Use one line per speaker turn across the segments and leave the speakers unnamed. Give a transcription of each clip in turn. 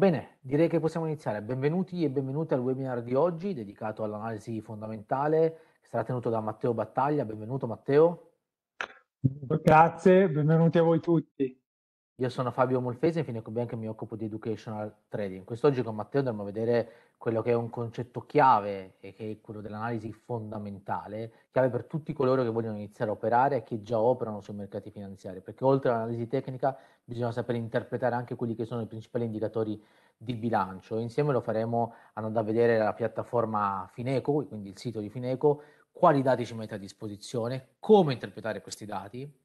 Bene, direi che possiamo iniziare. Benvenuti e benvenuti al webinar di oggi dedicato all'analisi fondamentale che sarà tenuto da Matteo Battaglia. Benvenuto Matteo. Grazie,
benvenuti a voi tutti.
Io sono Fabio Molfese, Fineco Bank mi occupo di educational trading. Quest'oggi con Matteo andremo a vedere quello che è un concetto chiave e che è quello dell'analisi fondamentale, chiave per tutti coloro che vogliono iniziare a operare e che già operano sui mercati finanziari, perché oltre all'analisi tecnica bisogna sapere interpretare anche quelli che sono i principali indicatori di bilancio. Insieme lo faremo andando a vedere la piattaforma Fineco, quindi il sito di Fineco, quali dati ci mette a disposizione, come interpretare questi dati,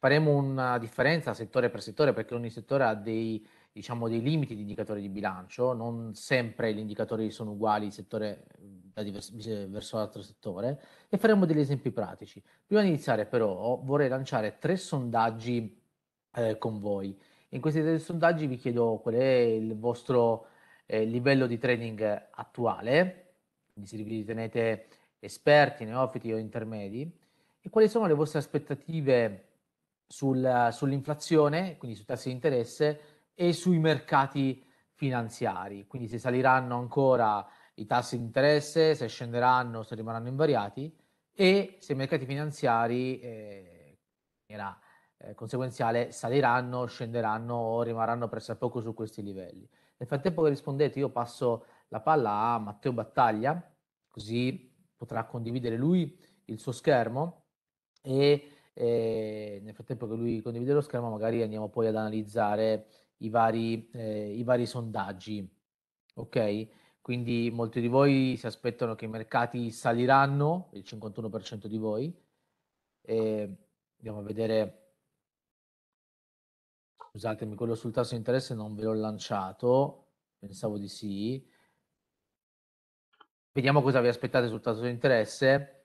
faremo una differenza settore per settore perché ogni settore ha dei, diciamo, dei limiti di indicatori di bilancio, non sempre gli indicatori sono uguali settore diverso, verso l'altro settore e faremo degli esempi pratici. Prima di iniziare però vorrei lanciare tre sondaggi eh, con voi. In questi tre sondaggi vi chiedo qual è il vostro eh, livello di trading attuale, quindi se vi ritenete esperti, neofiti o intermedi, e quali sono le vostre aspettative sul, sull'inflazione, quindi sui tassi di interesse e sui mercati finanziari. Quindi se saliranno ancora i tassi di interesse, se scenderanno, se rimarranno invariati e se i mercati finanziari eh, era eh, conseguenziale saliranno, scenderanno o rimarranno pressappoco su questi livelli. Nel frattempo che rispondete io passo la palla a Matteo Battaglia, così potrà condividere lui il suo schermo e e nel frattempo che lui condivide lo schermo magari andiamo poi ad analizzare i vari, eh, i vari sondaggi. Ok? Quindi molti di voi si aspettano che i mercati saliranno, il 51% di voi. E andiamo a vedere scusatemi, quello sul tasso di interesse non ve l'ho lanciato, pensavo di sì. Vediamo cosa vi aspettate sul tasso di interesse.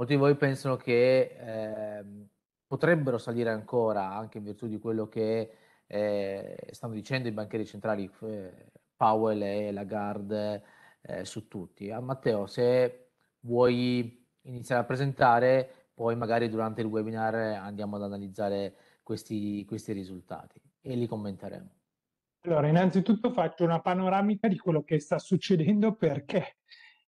Molti di voi pensano che eh, potrebbero salire ancora anche in virtù di quello che eh, stanno dicendo i banchieri centrali eh, Powell e Lagarde eh, su tutti. Ah, Matteo, se vuoi iniziare a presentare, poi magari durante il webinar andiamo ad analizzare questi, questi risultati e li commenteremo.
Allora, innanzitutto faccio una panoramica di quello che sta succedendo perché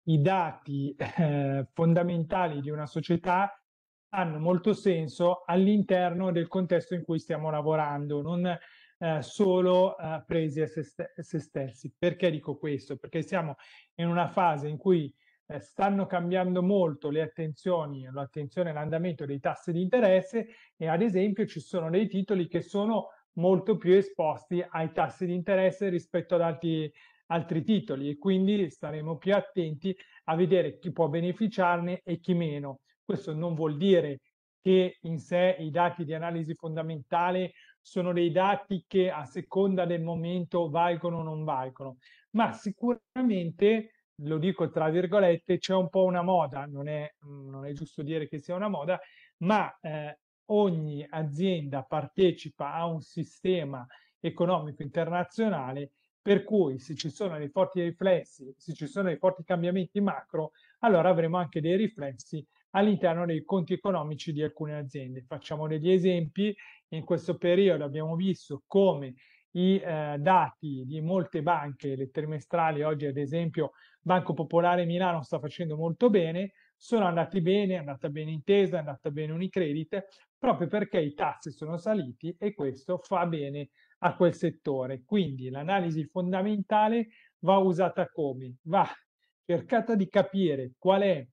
i dati eh, fondamentali di una società hanno molto senso all'interno del contesto in cui stiamo lavorando, non eh, solo eh, presi a se, st se, stessi. Perché dico questo? Perché siamo in una fase in cui eh, stanno cambiando molto le attenzioni, l'attenzione e l'andamento dei tassi di interesse e ad esempio ci sono dei titoli che sono molto più esposti ai tassi di interesse rispetto ad altri altri titoli e quindi staremo più attenti a vedere chi può beneficiarne e chi meno. Questo non vuol dire che in sé i dati di analisi fondamentale sono dei dati che a seconda del momento valgono o non valgono, ma sicuramente, lo dico tra virgolette, c'è un po' una moda, non è, non è giusto dire che sia una moda, ma eh, ogni azienda partecipa a un sistema economico internazionale per cui se ci sono dei forti riflessi, se ci sono dei forti cambiamenti macro, allora avremo anche dei riflessi all'interno dei conti economici di alcune aziende. Facciamo degli esempi, in questo periodo abbiamo visto come i eh, dati di molte banche, le trimestrali, oggi ad esempio Banco Popolare Milano sta facendo molto bene, sono andati bene, è andata bene Intesa, è andata bene Unicredit, proprio perché i tassi sono saliti e questo fa bene a quel settore. Quindi l'analisi fondamentale va usata come? Va cercata di capire qual è,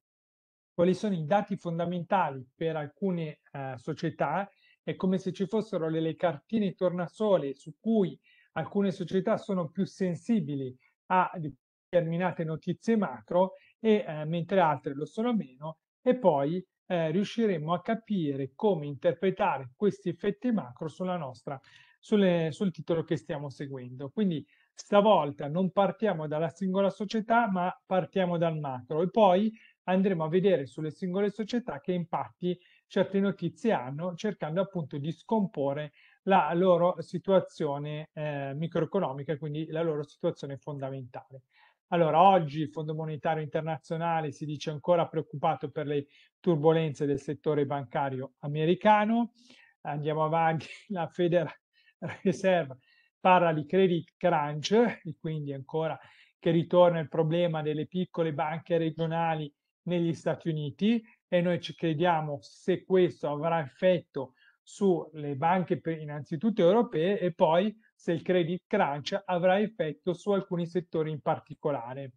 quali sono i dati fondamentali per alcune uh, società, è come se ci fossero delle cartine tornasole su cui alcune società sono più sensibili a determinate notizie macro e eh, mentre altre lo sono meno e poi eh, riusciremo a capire come interpretare questi effetti macro sulla nostra sulle, sul titolo che stiamo seguendo. Quindi stavolta non partiamo dalla singola società, ma partiamo dal macro e poi andremo a vedere sulle singole società che impatti certe notizie hanno, cercando appunto di scomporre la loro situazione eh, microeconomica, quindi la loro situazione fondamentale. Allora, oggi il Fondo Monetario Internazionale si dice ancora preoccupato per le turbulenze del settore bancario americano. Andiamo avanti, la Federal Reserve parla di credit crunch e quindi ancora che ritorna il problema delle piccole banche regionali negli Stati Uniti e noi ci crediamo se questo avrà effetto sulle banche innanzitutto europee e poi se il credit crunch avrà effetto su alcuni settori in particolare.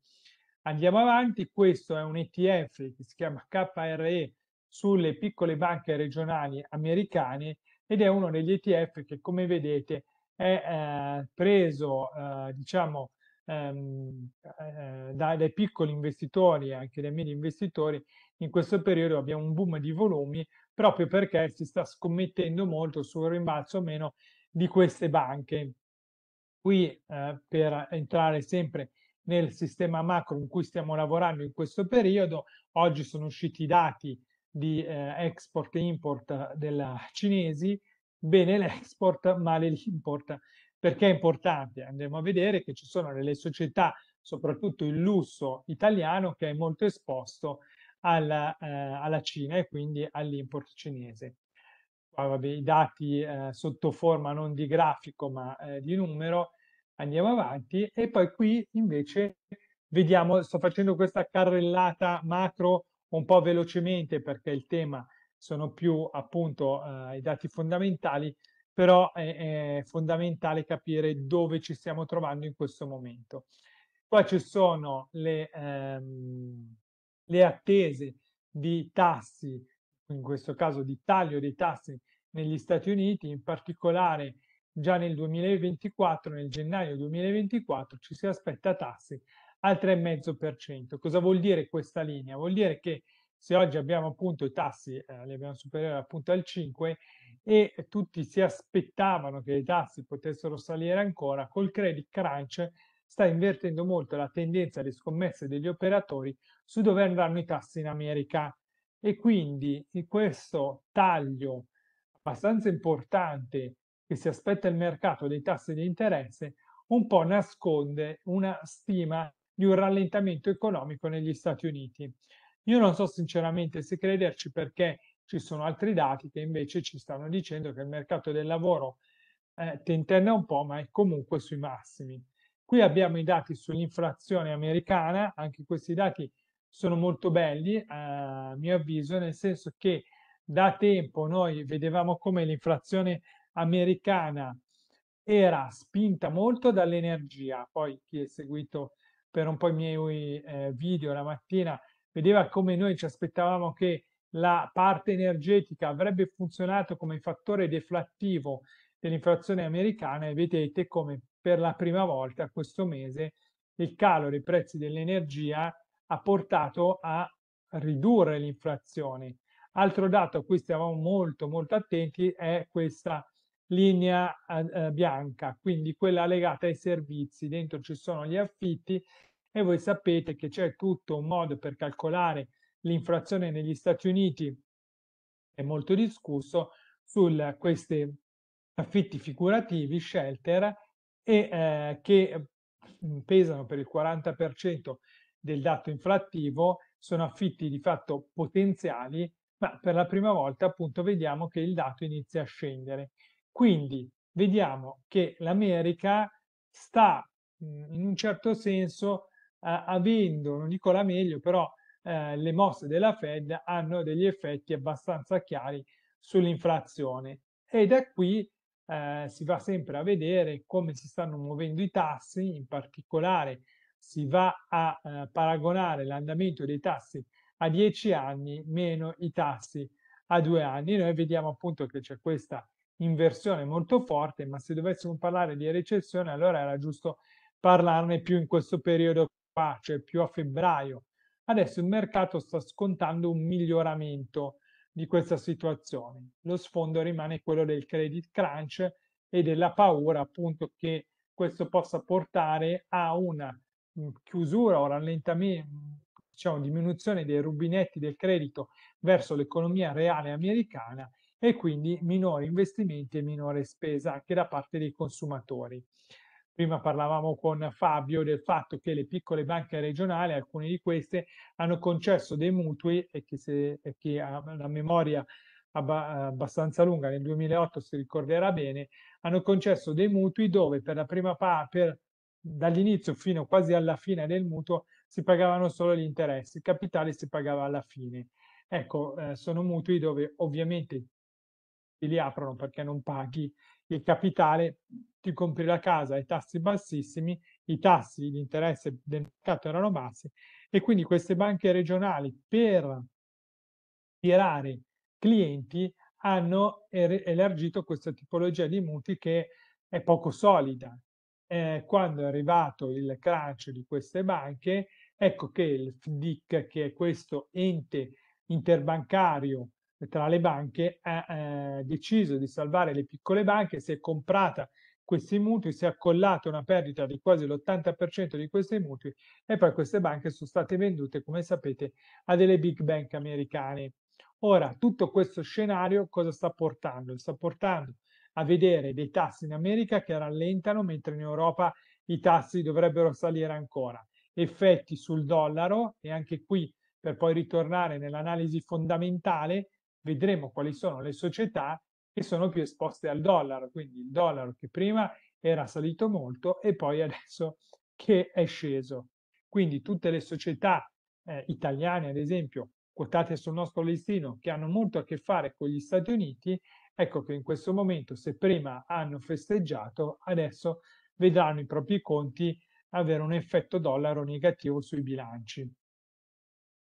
Andiamo avanti, questo è un ETF che si chiama KRE sulle piccole banche regionali americane ed è uno degli ETF che come vedete è eh, preso eh, diciamo ehm, eh, dai, dai, piccoli investitori e anche dai medi investitori in questo periodo abbiamo un boom di volumi proprio perché si sta scommettendo molto sul rimbalzo o meno di queste banche qui eh, per entrare sempre nel sistema macro in cui stiamo lavorando in questo periodo oggi sono usciti i dati di eh, export e import della cinesi, bene l'export, male l'import. Perché è importante? Andremo a vedere che ci sono delle società, soprattutto il lusso italiano, che è molto esposto alla, eh, alla Cina e quindi all'import cinese. vabbè, I dati eh, sotto forma non di grafico ma eh, di numero, andiamo avanti e poi qui invece vediamo, sto facendo questa carrellata macro un po' velocemente perché il tema sono più appunto eh, i dati fondamentali, però è, è, fondamentale capire dove ci stiamo trovando in questo momento. Poi ci sono le, ehm, le attese di tassi, in questo caso di taglio dei tassi negli Stati Uniti, in particolare già nel 2024, nel gennaio 2024, ci si aspetta tassi al 3,5%. Cosa vuol dire questa linea? Vuol dire che se oggi abbiamo appunto i tassi, eh, li abbiamo superiori appunto al 5 e tutti si aspettavano che i tassi potessero salire ancora, col credit crunch sta invertendo molto la tendenza alle scommesse degli operatori su dove andranno i tassi in America e quindi questo taglio abbastanza importante che si aspetta il mercato dei tassi di interesse un po' nasconde una stima di un rallentamento economico negli Stati Uniti. Io non so sinceramente se crederci perché ci sono altri dati che invece ci stanno dicendo che il mercato del lavoro eh, tentenna un po', ma è comunque sui massimi. Qui abbiamo i dati sull'inflazione americana, anche questi dati sono molto belli a mio avviso, nel senso che da tempo noi vedevamo come l'inflazione americana era spinta molto dall'energia, poi chi è seguito per un po' i miei eh, video la mattina, vedeva come noi ci aspettavamo che la parte energetica avrebbe funzionato come fattore deflattivo dell'inflazione americana e vedete come per la prima volta questo mese il calo dei prezzi dell'energia ha portato a ridurre l'inflazione. Altro dato a cui stiamo molto molto attenti è questa linea eh, eh bianca, quindi quella legata ai servizi. Dentro ci sono gli affitti e voi sapete che c'è tutto un modo per calcolare l'inflazione negli Stati Uniti, è molto discusso, su questi affitti figurativi, shelter, e eh, che mm, pesano per il 40% del dato inflattivo, sono affitti di fatto potenziali, ma per la prima volta appunto vediamo che il dato inizia a scendere. Quindi vediamo che l'America sta mm, in un certo senso avendo, non dico la meglio, però eh, le mosse della Fed hanno degli effetti abbastanza chiari sull'inflazione. E da qui eh, si va sempre a vedere come si stanno muovendo i tassi, in particolare si va a eh, paragonare l'andamento dei tassi a 10 anni meno i tassi a 2 anni. Noi vediamo appunto che c'è questa inversione molto forte, ma se dovessimo parlare di recessione allora era giusto parlarne più in questo periodo qua, cioè più a febbraio. Adesso il mercato sta scontando un miglioramento di questa situazione. Lo sfondo rimane quello del credit crunch e della paura appunto che questo possa portare a una mm, chiusura o rallentamento, diciamo diminuzione dei rubinetti del credito verso l'economia reale americana e quindi minori investimenti e minore spesa anche da parte dei consumatori. Prima parlavamo con Fabio del fatto che le piccole banche regionali, alcune di queste, hanno concesso dei mutui e che, se, e che a, la memoria abbastanza lunga, nel 2008 si ricorderà bene, hanno concesso dei mutui dove per la prima parte, dall'inizio fino quasi alla fine del mutuo, si pagavano solo gli interessi, il capitale si pagava alla fine. Ecco, eh, sono mutui dove ovviamente li aprono perché non paghi il capitale, ti compri la casa ai tassi bassissimi, i tassi di interesse del mercato erano bassi e quindi queste banche regionali per tirare clienti hanno elargito questa tipologia di mutui che è poco solida. Eh, quando è arrivato il crunch di queste banche, ecco che il FDIC, che è questo ente interbancario tra le banche, ha eh, deciso di salvare le piccole banche, si è comprata questi mutui, si è accollata una perdita di quasi l'80% di questi mutui e poi queste banche sono state vendute, come sapete, a delle big bank americane. Ora, tutto questo scenario cosa sta portando? Sta portando a vedere dei tassi in America che rallentano, mentre in Europa i tassi dovrebbero salire ancora. Effetti sul dollaro e anche qui, per poi ritornare nell'analisi fondamentale, vedremo quali sono le società che sono più esposte al dollaro, quindi il dollaro che prima era salito molto e poi adesso che è sceso. Quindi tutte le società eh, italiane, ad esempio, quotate sul nostro listino, che hanno molto a che fare con gli Stati Uniti, ecco che in questo momento, se prima hanno festeggiato, adesso vedranno i propri conti avere un effetto dollaro negativo sui bilanci.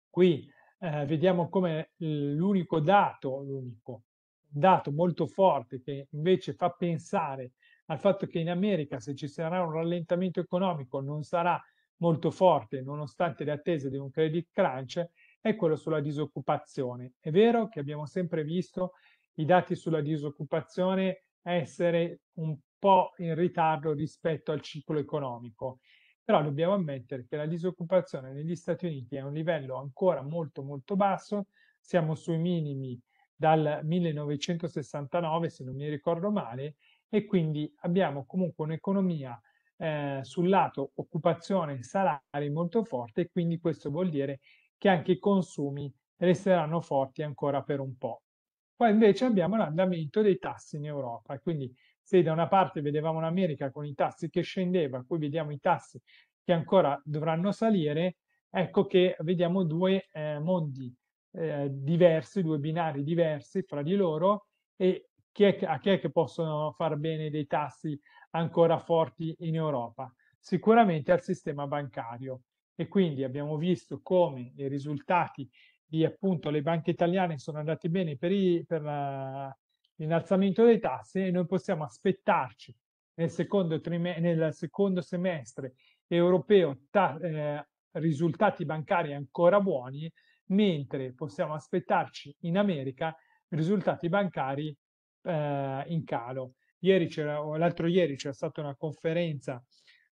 Qui eh, vediamo come l'unico dato, l'unico, dato molto forte che invece fa pensare al fatto che in America se ci sarà un rallentamento economico non sarà molto forte nonostante le attese di un credit crunch è quello sulla disoccupazione. È vero che abbiamo sempre visto i dati sulla disoccupazione essere un po' in ritardo rispetto al ciclo economico, però dobbiamo ammettere che la disoccupazione negli Stati Uniti è a un livello ancora molto molto basso, siamo sui minimi dal 1969, se non mi ricordo male, e quindi abbiamo comunque un'economia eh, sul lato occupazione e salari molto forte e quindi questo vuol dire che anche i consumi resteranno forti ancora per un po'. Poi invece abbiamo l'andamento dei tassi in Europa, quindi se da una parte vedevamo l'America con i tassi che scendeva, poi vediamo i tassi che ancora dovranno salire, ecco che vediamo due eh, mondi eh, diversi, due binari diversi fra di loro e chi è, a chi è che possono far bene dei tassi ancora forti in Europa? Sicuramente al sistema bancario e quindi abbiamo visto come i risultati di appunto le banche italiane sono andati bene per, i, per l'innalzamento dei tassi e noi possiamo aspettarci nel secondo, nel secondo semestre europeo ta, eh, risultati bancari ancora buoni mentre possiamo aspettarci in America risultati bancari eh, in calo. l'altro ieri c'è stata una conferenza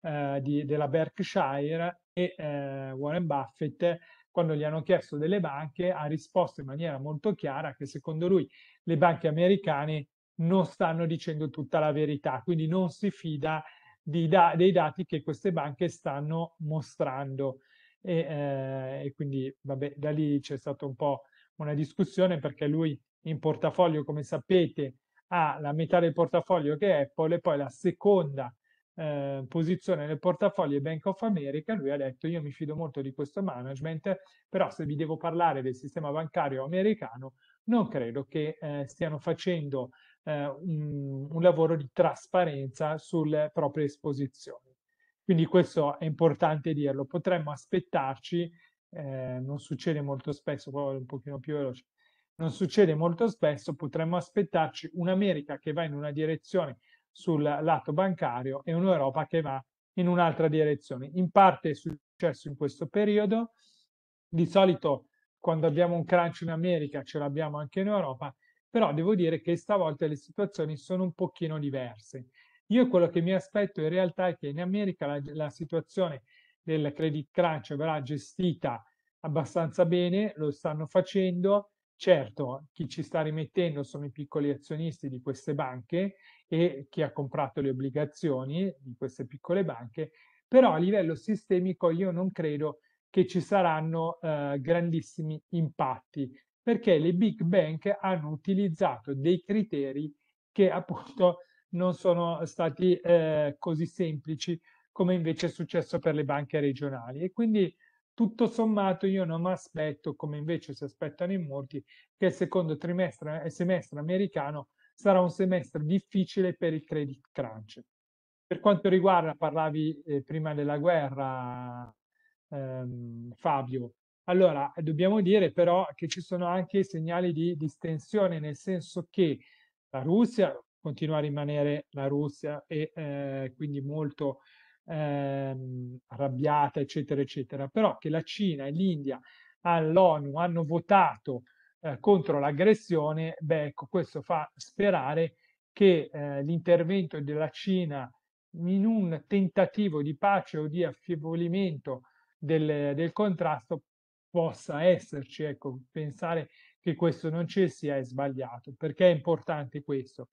eh, di, della Berkshire e eh, Warren Buffett quando gli hanno chiesto delle banche ha risposto in maniera molto chiara che secondo lui le banche americane non stanno dicendo tutta la verità, quindi non si fida da, dei dati che queste banche stanno mostrando e, eh, e quindi vabbè, da lì c'è stata un po' una discussione perché lui in portafoglio, come sapete, ha la metà del portafoglio che è Apple e poi la seconda eh, posizione nel portafoglio è Bank of America. Lui ha detto io mi fido molto di questo management, però se vi devo parlare del sistema bancario americano non credo che eh, stiano facendo eh, un, un lavoro di trasparenza sulle proprie esposizioni. Quindi questo è importante dirlo. Potremmo aspettarci, eh, non succede molto spesso, poi un pochino più veloce, non succede molto spesso, potremmo aspettarci un'America che va in una direzione sul lato bancario e un'Europa che va in un'altra direzione. In parte è successo in questo periodo, di solito quando abbiamo un crunch in America ce l'abbiamo anche in Europa, però devo dire che stavolta le situazioni sono un pochino diverse. Io quello che mi aspetto in realtà è che in America la, la situazione del credit crunch verrà gestita abbastanza bene, lo stanno facendo. Certo, chi ci sta rimettendo sono i piccoli azionisti di queste banche e chi ha comprato le obbligazioni di queste piccole banche, però a livello sistemico io non credo che ci saranno eh, grandissimi impatti perché le big bank hanno utilizzato dei criteri che appunto non sono stati eh, così semplici come invece è successo per le banche regionali e quindi tutto sommato io non mi aspetto, come invece si aspettano in molti, che il secondo trimestre e semestre americano sarà un semestre difficile per il credit crunch. Per quanto riguarda, parlavi eh, prima della guerra, ehm, Fabio, allora dobbiamo dire però che ci sono anche segnali di distensione, nel senso che la Russia, continua a rimanere la Russia e eh, quindi molto ehm, arrabbiata, eccetera, eccetera. Però che la Cina e l'India all'ONU hanno votato eh, contro l'aggressione, beh, ecco, questo fa sperare che eh, l'intervento della Cina in un tentativo di pace o di affievolimento del, del contrasto possa esserci. Ecco, pensare che questo non ci sia è sbagliato, perché è importante questo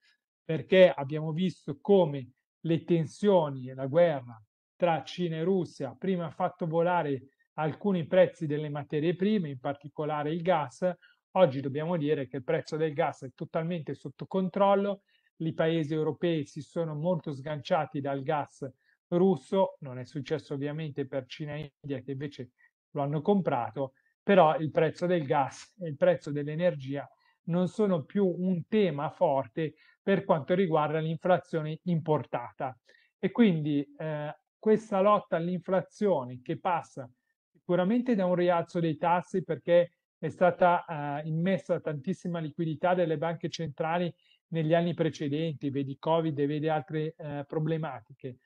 perché abbiamo visto come le tensioni e la guerra tra Cina e Russia prima ha fatto volare alcuni prezzi delle materie prime, in particolare il gas. Oggi dobbiamo dire che il prezzo del gas è totalmente sotto controllo, i paesi europei si sono molto sganciati dal gas russo, non è successo ovviamente per Cina e India che invece lo hanno comprato, però il prezzo del gas e il prezzo dell'energia non sono più un tema forte per quanto riguarda l'inflazione importata. E quindi eh, questa lotta all'inflazione che passa sicuramente da un rialzo dei tassi perché è stata eh, immessa tantissima liquidità delle banche centrali negli anni precedenti, vedi Covid e vedi altre eh, problematiche.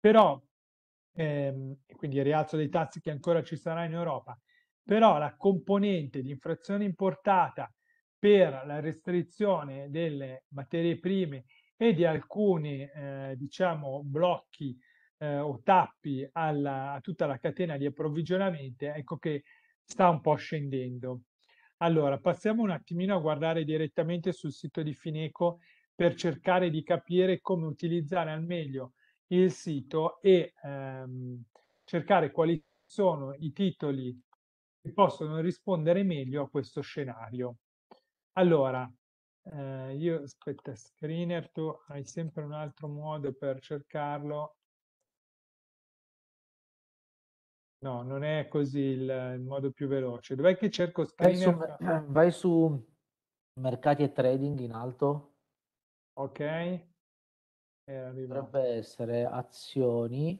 Però, ehm, quindi il rialzo dei tassi che ancora ci sarà in Europa, però la componente di inflazione importata per la restrizione delle materie prime e di alcuni eh, diciamo, blocchi eh, o tappi alla, a tutta la catena di approvvigionamento, ecco che sta un po' scendendo. Allora, passiamo un attimino a guardare direttamente sul sito di Fineco per cercare di capire come utilizzare al meglio il sito e ehm, cercare quali sono i titoli che possono rispondere meglio a questo scenario. Allora, eh, io aspetta, screener, tu hai sempre un altro modo per cercarlo. No, non è così il, il modo più veloce. Dov'è che cerco screener? Vai su,
eh, vai su, mercati e trading in alto. Ok. E Dovrebbe essere azioni,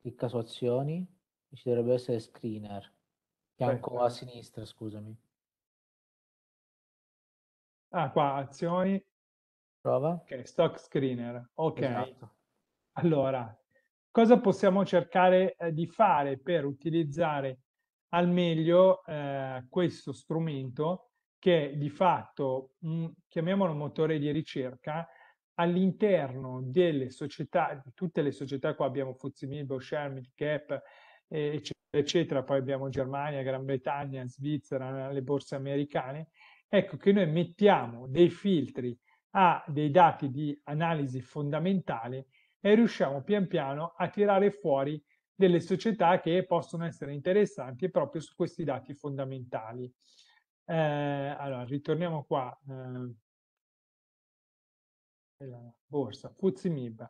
clicca su azioni, ci dovrebbe essere screener, fianco a sinistra, scusami.
Ah, qua, azioni. Prova. Ok, stock screener. Ok. Esatto. Allora, cosa possiamo cercare eh, di fare per utilizzare al meglio eh, questo strumento che di fatto, mh, mm, chiamiamolo motore di ricerca, all'interno delle società, di tutte le società qua abbiamo Fuzimilbo, Shermit, Cap, eh, eccetera, eccetera, poi abbiamo Germania, Gran Bretagna, Svizzera, le borse americane, ecco che noi mettiamo dei filtri a dei dati di analisi fondamentale e riusciamo pian piano a tirare fuori delle società che possono essere interessanti proprio su questi dati fondamentali. Eh, allora, ritorniamo qua. Eh, la borsa, Fuzimib.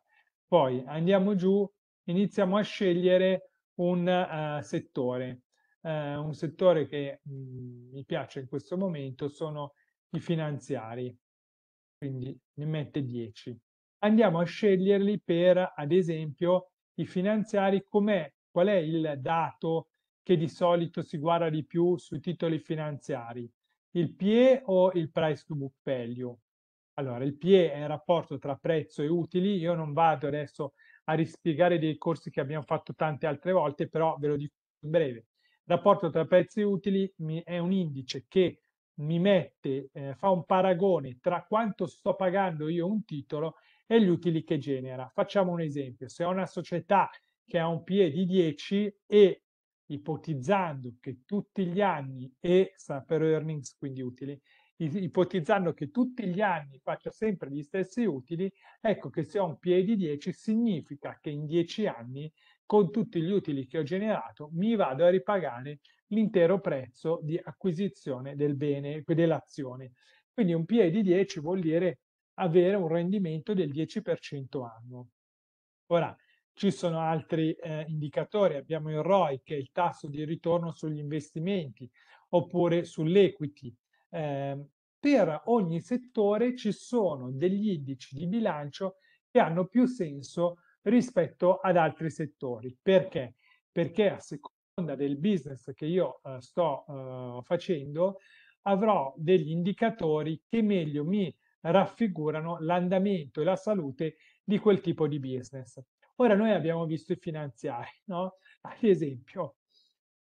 Poi andiamo giù, iniziamo a scegliere un uh, settore eh, un settore che mh, mhmm, mi piace in questo momento sono i finanziari, quindi ne mette 10. Andiamo a sceglierli per, ad esempio, i finanziari, com'è, qual è il dato che di solito si guarda di più sui titoli finanziari, il PE o il price to book value. Allora, il PE è il rapporto tra prezzo e utili, io non vado adesso a rispiegare dei corsi che abbiamo fatto tante altre volte, però ve lo dico in breve rapporto tra prezzi utili mi, è un indice che mi mette, eh, fa un paragone tra quanto sto pagando io un titolo e gli utili che genera. Facciamo un esempio, se ho una società che ha un PE di 10 e ipotizzando che tutti gli anni, e per earnings, quindi utili, ipotizzando che tutti gli anni faccia sempre gli stessi utili, ecco che se ho un PE di 10 significa che in 10 anni con tutti gli utili che ho generato, mi vado a ripagare l'intero prezzo di acquisizione del bene, dell'azione. Quindi un PE di 10 vuol dire avere un rendimento del 10% annuo. Ora, ci sono altri eh, indicatori, abbiamo il ROI che è il tasso di ritorno sugli investimenti oppure sull'equity. Eh, per ogni settore ci sono degli indici di bilancio che hanno più senso rispetto ad altri settori. Perché? Perché a seconda del business che io eh, sto eh, facendo avrò degli indicatori che meglio mi raffigurano l'andamento e la salute di quel tipo di business. Ora noi abbiamo visto i finanziari, no? Ad esempio,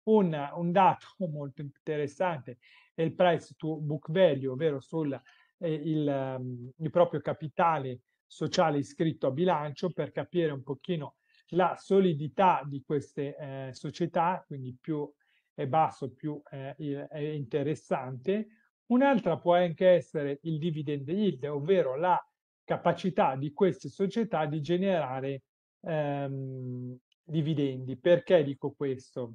un, un, dato molto interessante è il price to book value, ovvero sul eh, il, ehm, il proprio capitale sociale iscritto a bilancio per capire un pochino la solidità di queste eh, società, quindi più è basso più eh, è interessante. Un'altra può anche essere il dividend yield, ovvero la capacità di queste società di generare ehm, dividendi. Perché dico questo?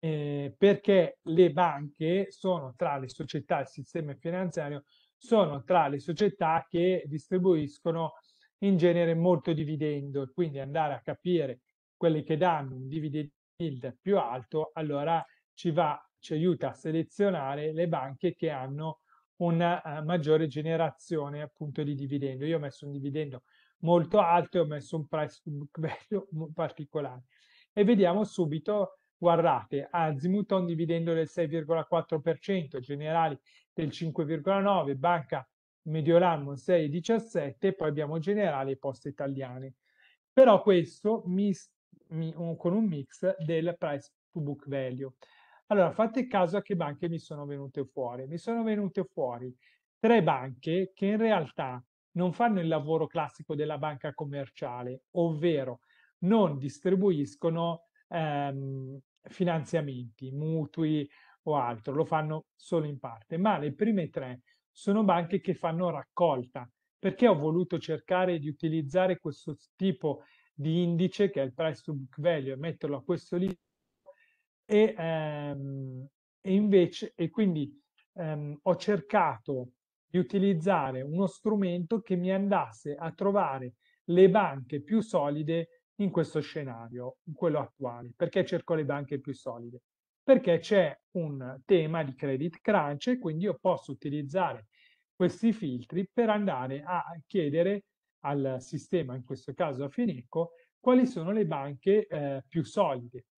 Eh, perché le banche sono tra le società e il sistema finanziario sono tra le società che distribuiscono in genere molto dividendo e quindi andare a capire quelle che danno un dividend yield più alto, allora ci va, ci aiuta a selezionare le banche che hanno una uh, maggiore generazione appunto di dividendo. Io ho messo un dividendo molto alto e ho messo un price bello particolare. E vediamo subito, guardate, Azimut ha un dividendo del 6,4%, Generali del 5,9, Banca Mediolanum 6,17, poi abbiamo Generali e Poste Italiane. Però questo mis, mi, con un mix del price to book value. Allora, fate caso a che banche mi sono venute fuori. Mi sono venute fuori tre banche che in realtà non fanno il lavoro classico della banca commerciale, ovvero non distribuiscono ehm, finanziamenti, mutui, o altro, lo fanno solo in parte, ma le prime tre sono banche che fanno raccolta. Perché ho voluto cercare di utilizzare questo tipo di indice che è il price to book value e metterlo a questo livello e, ehm, e, invece, e quindi ehm, ho cercato di utilizzare uno strumento che mi andasse a trovare le banche più solide in questo scenario, in quello attuale. Perché cerco le banche più solide? perché c'è un tema di credit crunch e quindi io posso utilizzare questi filtri per andare a chiedere al sistema, in questo caso a Fineco, quali sono le banche eh, più solide.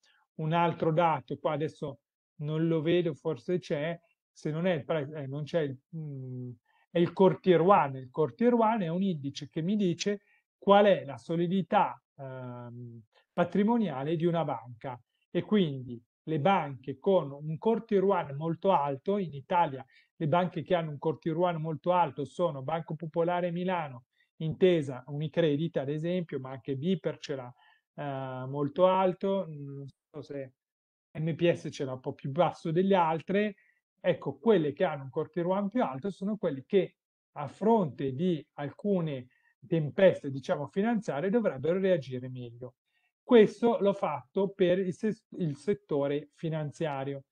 Un altro dato, qua adesso non lo vedo, forse c'è, se non, è il, eh, non c'è il, mh, mm, è il core tier 1. Il core tier 1 è un indice che mi dice qual è la solidità eh, patrimoniale di una banca e quindi le banche con un corti ruan molto alto, in Italia le banche che hanno un corti ruan molto alto sono Banco Popolare Milano, Intesa, Unicredit ad esempio, ma anche Viper ce l'ha eh, molto alto, non so se MPS ce l'ha un po' più basso delle altre, ecco quelle che hanno un corti ruan più alto sono quelle che a fronte di alcune tempeste diciamo finanziarie dovrebbero reagire meglio. Questo l'ho fatto per il, se il settore finanziario.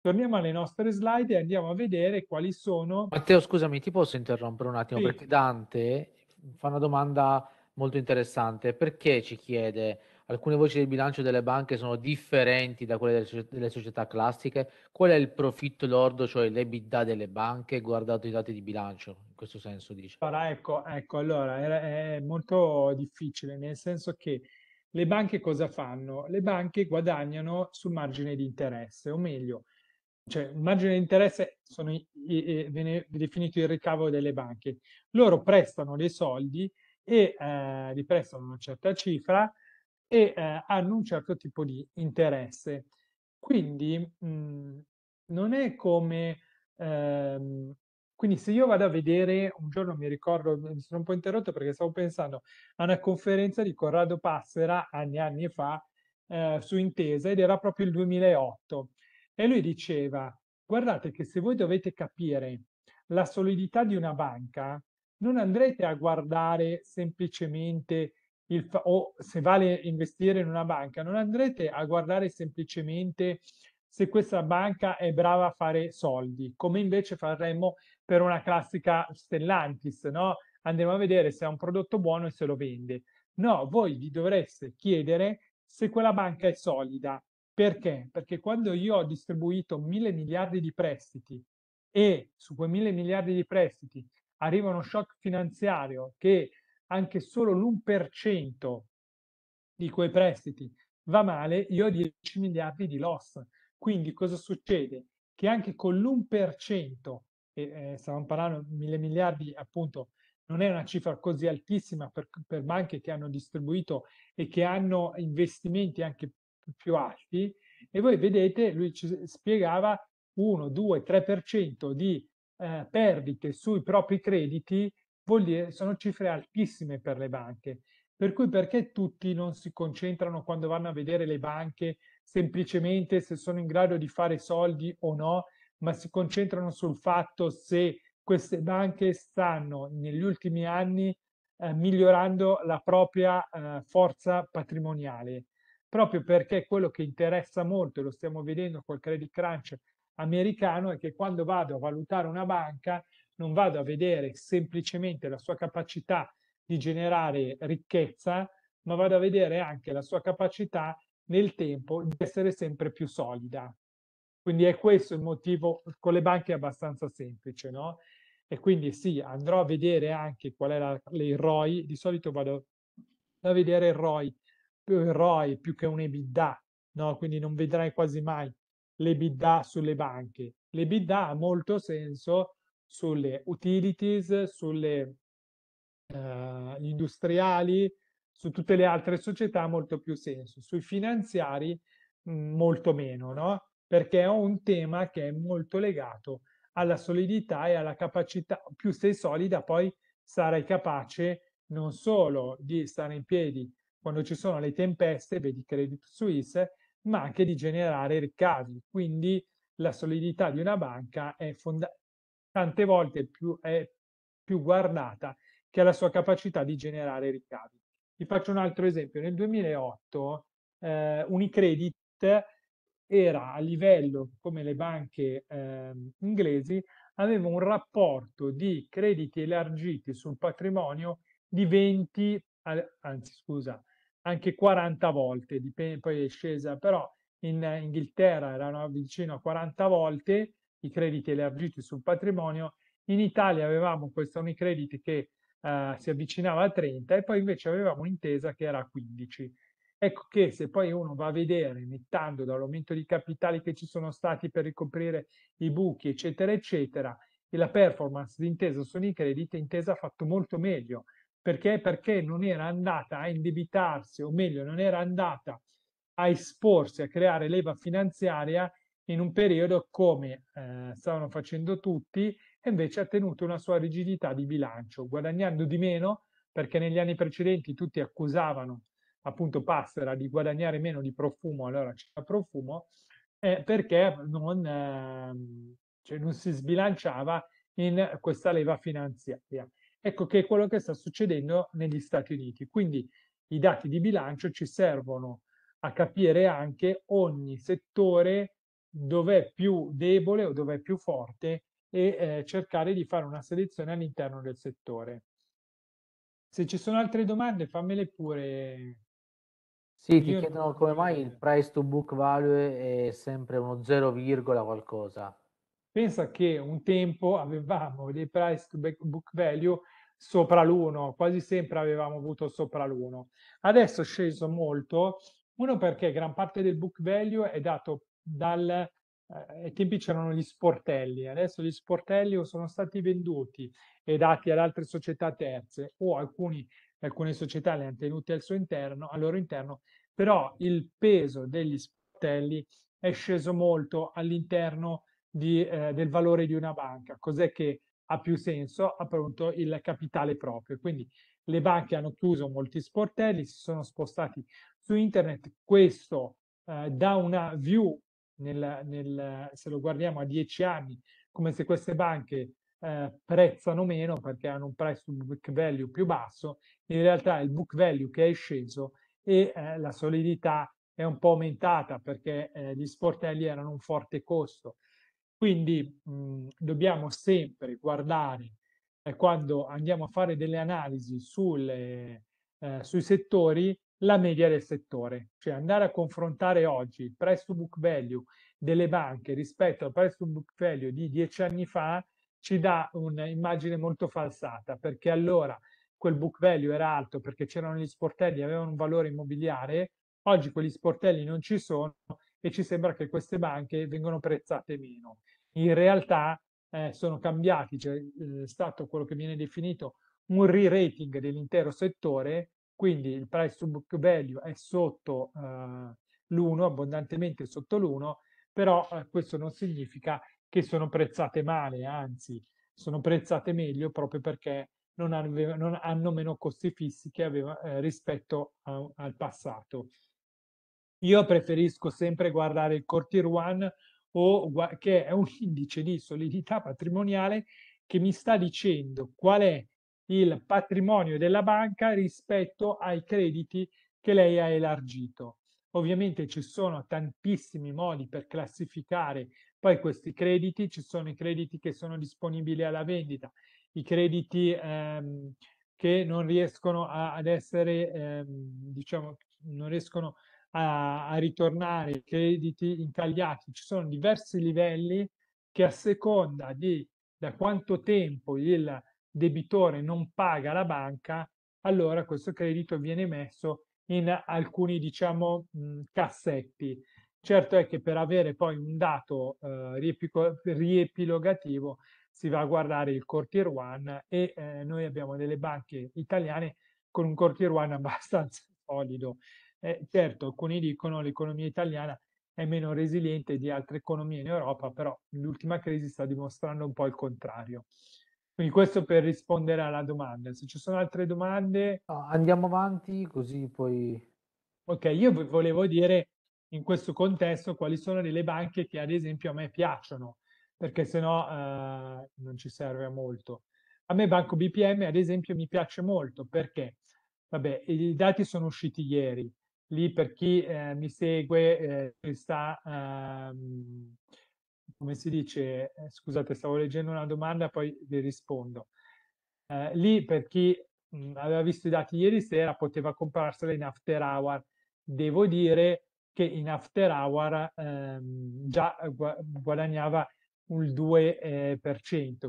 Torniamo alle nostre slide e andiamo a vedere quali sono...
Matteo, scusami, ti posso interrompere un attimo? Sì. Perché Dante fa una domanda molto interessante. Perché ci chiede alcune voci del bilancio delle banche sono differenti da quelle delle, delle società classiche? Qual è il profitto lordo, cioè l'EBITDA delle banche, guardato i dati di bilancio? In questo senso dice.
Allora, ecco, ecco allora, è, è molto difficile, nel senso che le banche cosa fanno? Le banche guadagnano sul margine di interesse, o meglio, cioè il margine di interesse sono i, i, viene definito il ricavo delle banche. Loro prestano dei soldi e eh, li prestano una certa cifra e eh, hanno un certo tipo di interesse. Quindi mh, mm, non è come ehm, quindi se io vado a vedere, un giorno mi ricordo, mi sono un po' interrotto perché stavo pensando a una conferenza di Corrado Passera anni e anni fa eh, su Intesa ed era proprio il 2008 e lui diceva guardate che se voi dovete capire la solidità di una banca non andrete a guardare semplicemente il fa- o se vale investire in una banca non andrete a guardare semplicemente se questa banca è brava a fare soldi come invece faremmo per una classica Stellantis, no? Andiamo a vedere se è un prodotto buono e se lo vende. No, voi vi dovreste chiedere se quella banca è solida. Perché? Perché quando io ho distribuito mille miliardi di prestiti e su quei mille miliardi di prestiti arriva uno shock finanziario che anche solo l'1% di quei prestiti va male, io ho 10 miliardi di loss. Quindi cosa succede? Che anche con l'1% e eh, stavamo parlando mille miliardi appunto non è una cifra così altissima per, per, banche che hanno distribuito e che hanno investimenti anche più alti e voi vedete lui ci spiegava 1, 2, 3% di eh, perdite sui propri crediti vuol dire sono cifre altissime per le banche per cui perché tutti non si concentrano quando vanno a vedere le banche semplicemente se sono in grado di fare soldi o no ma si concentrano sul fatto se queste banche stanno negli ultimi anni eh, migliorando la propria eh, forza patrimoniale, proprio perché quello che interessa molto, e lo stiamo vedendo col credit crunch americano, è che quando vado a valutare una banca non vado a vedere semplicemente la sua capacità di generare ricchezza, ma vado a vedere anche la sua capacità nel tempo di essere sempre più solida. Quindi è questo il motivo, con le banche è abbastanza semplice, no? E quindi sì, andrò a vedere anche qual è la, il ROI, di solito vado a vedere il ROI, il ROI più che un EBITDA, no? Quindi non vedrai quasi mai l'EBITDA sulle banche. L'EBITDA ha molto senso sulle utilities, sulle eh, industriali, su tutte le altre società ha molto più senso, sui finanziari mh, mm, molto meno, no? perché ho un tema che è molto legato alla solidità e alla capacità, più sei solida poi sarai capace non solo di stare in piedi quando ci sono le tempeste, vedi Credit Suisse, ma anche di generare ricavi. Quindi la solidità di una banca è tante volte più, è più guardata che alla sua capacità di generare ricavi. Vi faccio un altro esempio. Nel 2008 eh, Unicredit era a livello, come le banche eh, inglesi, aveva un rapporto di crediti elargiti sul patrimonio di 20, anzi scusa, anche 40 volte, dipende, poi è scesa, però in Inghilterra erano vicino a 40 volte i crediti elargiti sul patrimonio, in Italia avevamo questo Unicredit che eh, si avvicinava a 30 e poi invece avevamo un'intesa che era a 15. Ecco che se poi uno va a vedere, nettando dall'aumento di capitali che ci sono stati per ricoprire i buchi, eccetera, eccetera, e la performance di Intesa su Unicredit, Intesa ha fatto molto meglio. Perché? Perché non era andata a indebitarsi, o meglio, non era andata a esporsi, a creare leva finanziaria in un periodo come eh, stavano facendo tutti, e invece ha tenuto una sua rigidità di bilancio, guadagnando di meno, perché negli anni precedenti tutti accusavano appunto passera di guadagnare meno di profumo, allora c'è profumo, eh, perché non, eh, cioè non si sbilanciava in questa leva finanziaria. Ecco che è quello che sta succedendo negli Stati Uniti. Quindi i dati di bilancio ci servono a capire anche ogni settore dov'è più debole o dov'è più forte e eh, cercare di fare una selezione all'interno del settore. Se ci sono altre domande, fammele pure sì, ti Io chiedono
come mai il price to book value è sempre uno 0, qualcosa.
Pensa che un tempo avevamo dei price to book value sopra l'1, quasi sempre avevamo avuto sopra l'1. Adesso è sceso molto, uno perché gran parte del book value è dato dal... eh, ai tempi c'erano gli sportelli, adesso gli sportelli o sono stati venduti e dati ad altre società terze o alcuni alcune società le hanno tenute al suo interno, al loro interno, però il peso degli sportelli è sceso molto all'interno eh, del valore di una banca. Cos'è che ha più senso? Appunto il capitale proprio. Quindi le banche hanno chiuso molti sportelli, si sono spostati su internet. Questo eh, dà una view, nel, nel, se lo guardiamo a dieci anni, come se queste banche eh, prezzano meno perché hanno un price to book value più basso, in realtà il book value che è sceso e eh, la solidità è un po' aumentata perché eh, gli sportelli erano un forte costo. Quindi mh, dobbiamo sempre guardare eh, quando andiamo a fare delle analisi sulle, eh, sui settori la media del settore, cioè andare a confrontare oggi il price to book value delle banche rispetto al price to book value di dieci anni fa ci dà un'immagine molto falsata, perché allora quel book value era alto perché c'erano gli sportelli, avevano un valore immobiliare, oggi quegli sportelli non ci sono e ci sembra che queste banche vengano prezzate meno. In realtà eh, sono cambiati, c'è cioè, stato quello che viene definito un re-rating dell'intero settore, quindi il price to book value è sotto eh, l'1, abbondantemente sotto l'1, però eh, questo non significa che che sono prezzate male, anzi sono prezzate meglio proprio perché non, aveva, non hanno meno costi fissi aveva, eh, rispetto a, al passato. Io preferisco sempre guardare il Cortier One o, che è un indice di solidità patrimoniale che mi sta dicendo qual è il patrimonio della banca rispetto ai crediti che lei ha elargito. Ovviamente ci sono tantissimi modi per classificare poi questi crediti, ci sono i crediti che sono disponibili alla vendita, i crediti ehm, che non riescono a, ad essere, ehm, diciamo, non riescono a, a ritornare, i crediti incagliati. Ci sono diversi livelli che a seconda di da quanto tempo il debitore non paga la banca, allora questo credito viene messo in alcuni, diciamo, mh, cassetti. Certo è che per avere poi un dato eh, riepico- riepilogativo si va a guardare il core one e eh, noi abbiamo delle banche italiane con un core one abbastanza solido. Eh, certo, alcuni dicono che l'economia italiana è meno resiliente di altre economie in Europa, però l'ultima crisi sta dimostrando un po' il contrario. Quindi questo per rispondere alla domanda. Se ci sono altre domande... Ah, andiamo avanti così poi... Ok, io volevo dire in questo contesto quali sono delle banche che ad esempio a me piacciono, perché se no eh, non ci serve a molto. A me Banco BPM ad esempio mi piace molto perché, vabbè, i dati sono usciti ieri, lì per chi eh, mi segue eh, sta, ehm, come si dice, eh, scusate stavo leggendo una domanda poi vi rispondo. Eh, lì per chi mh, aveva visto i dati ieri sera poteva comprarsela in after hour, devo dire che in after hour ehm, già guadagnava un 2%, eh,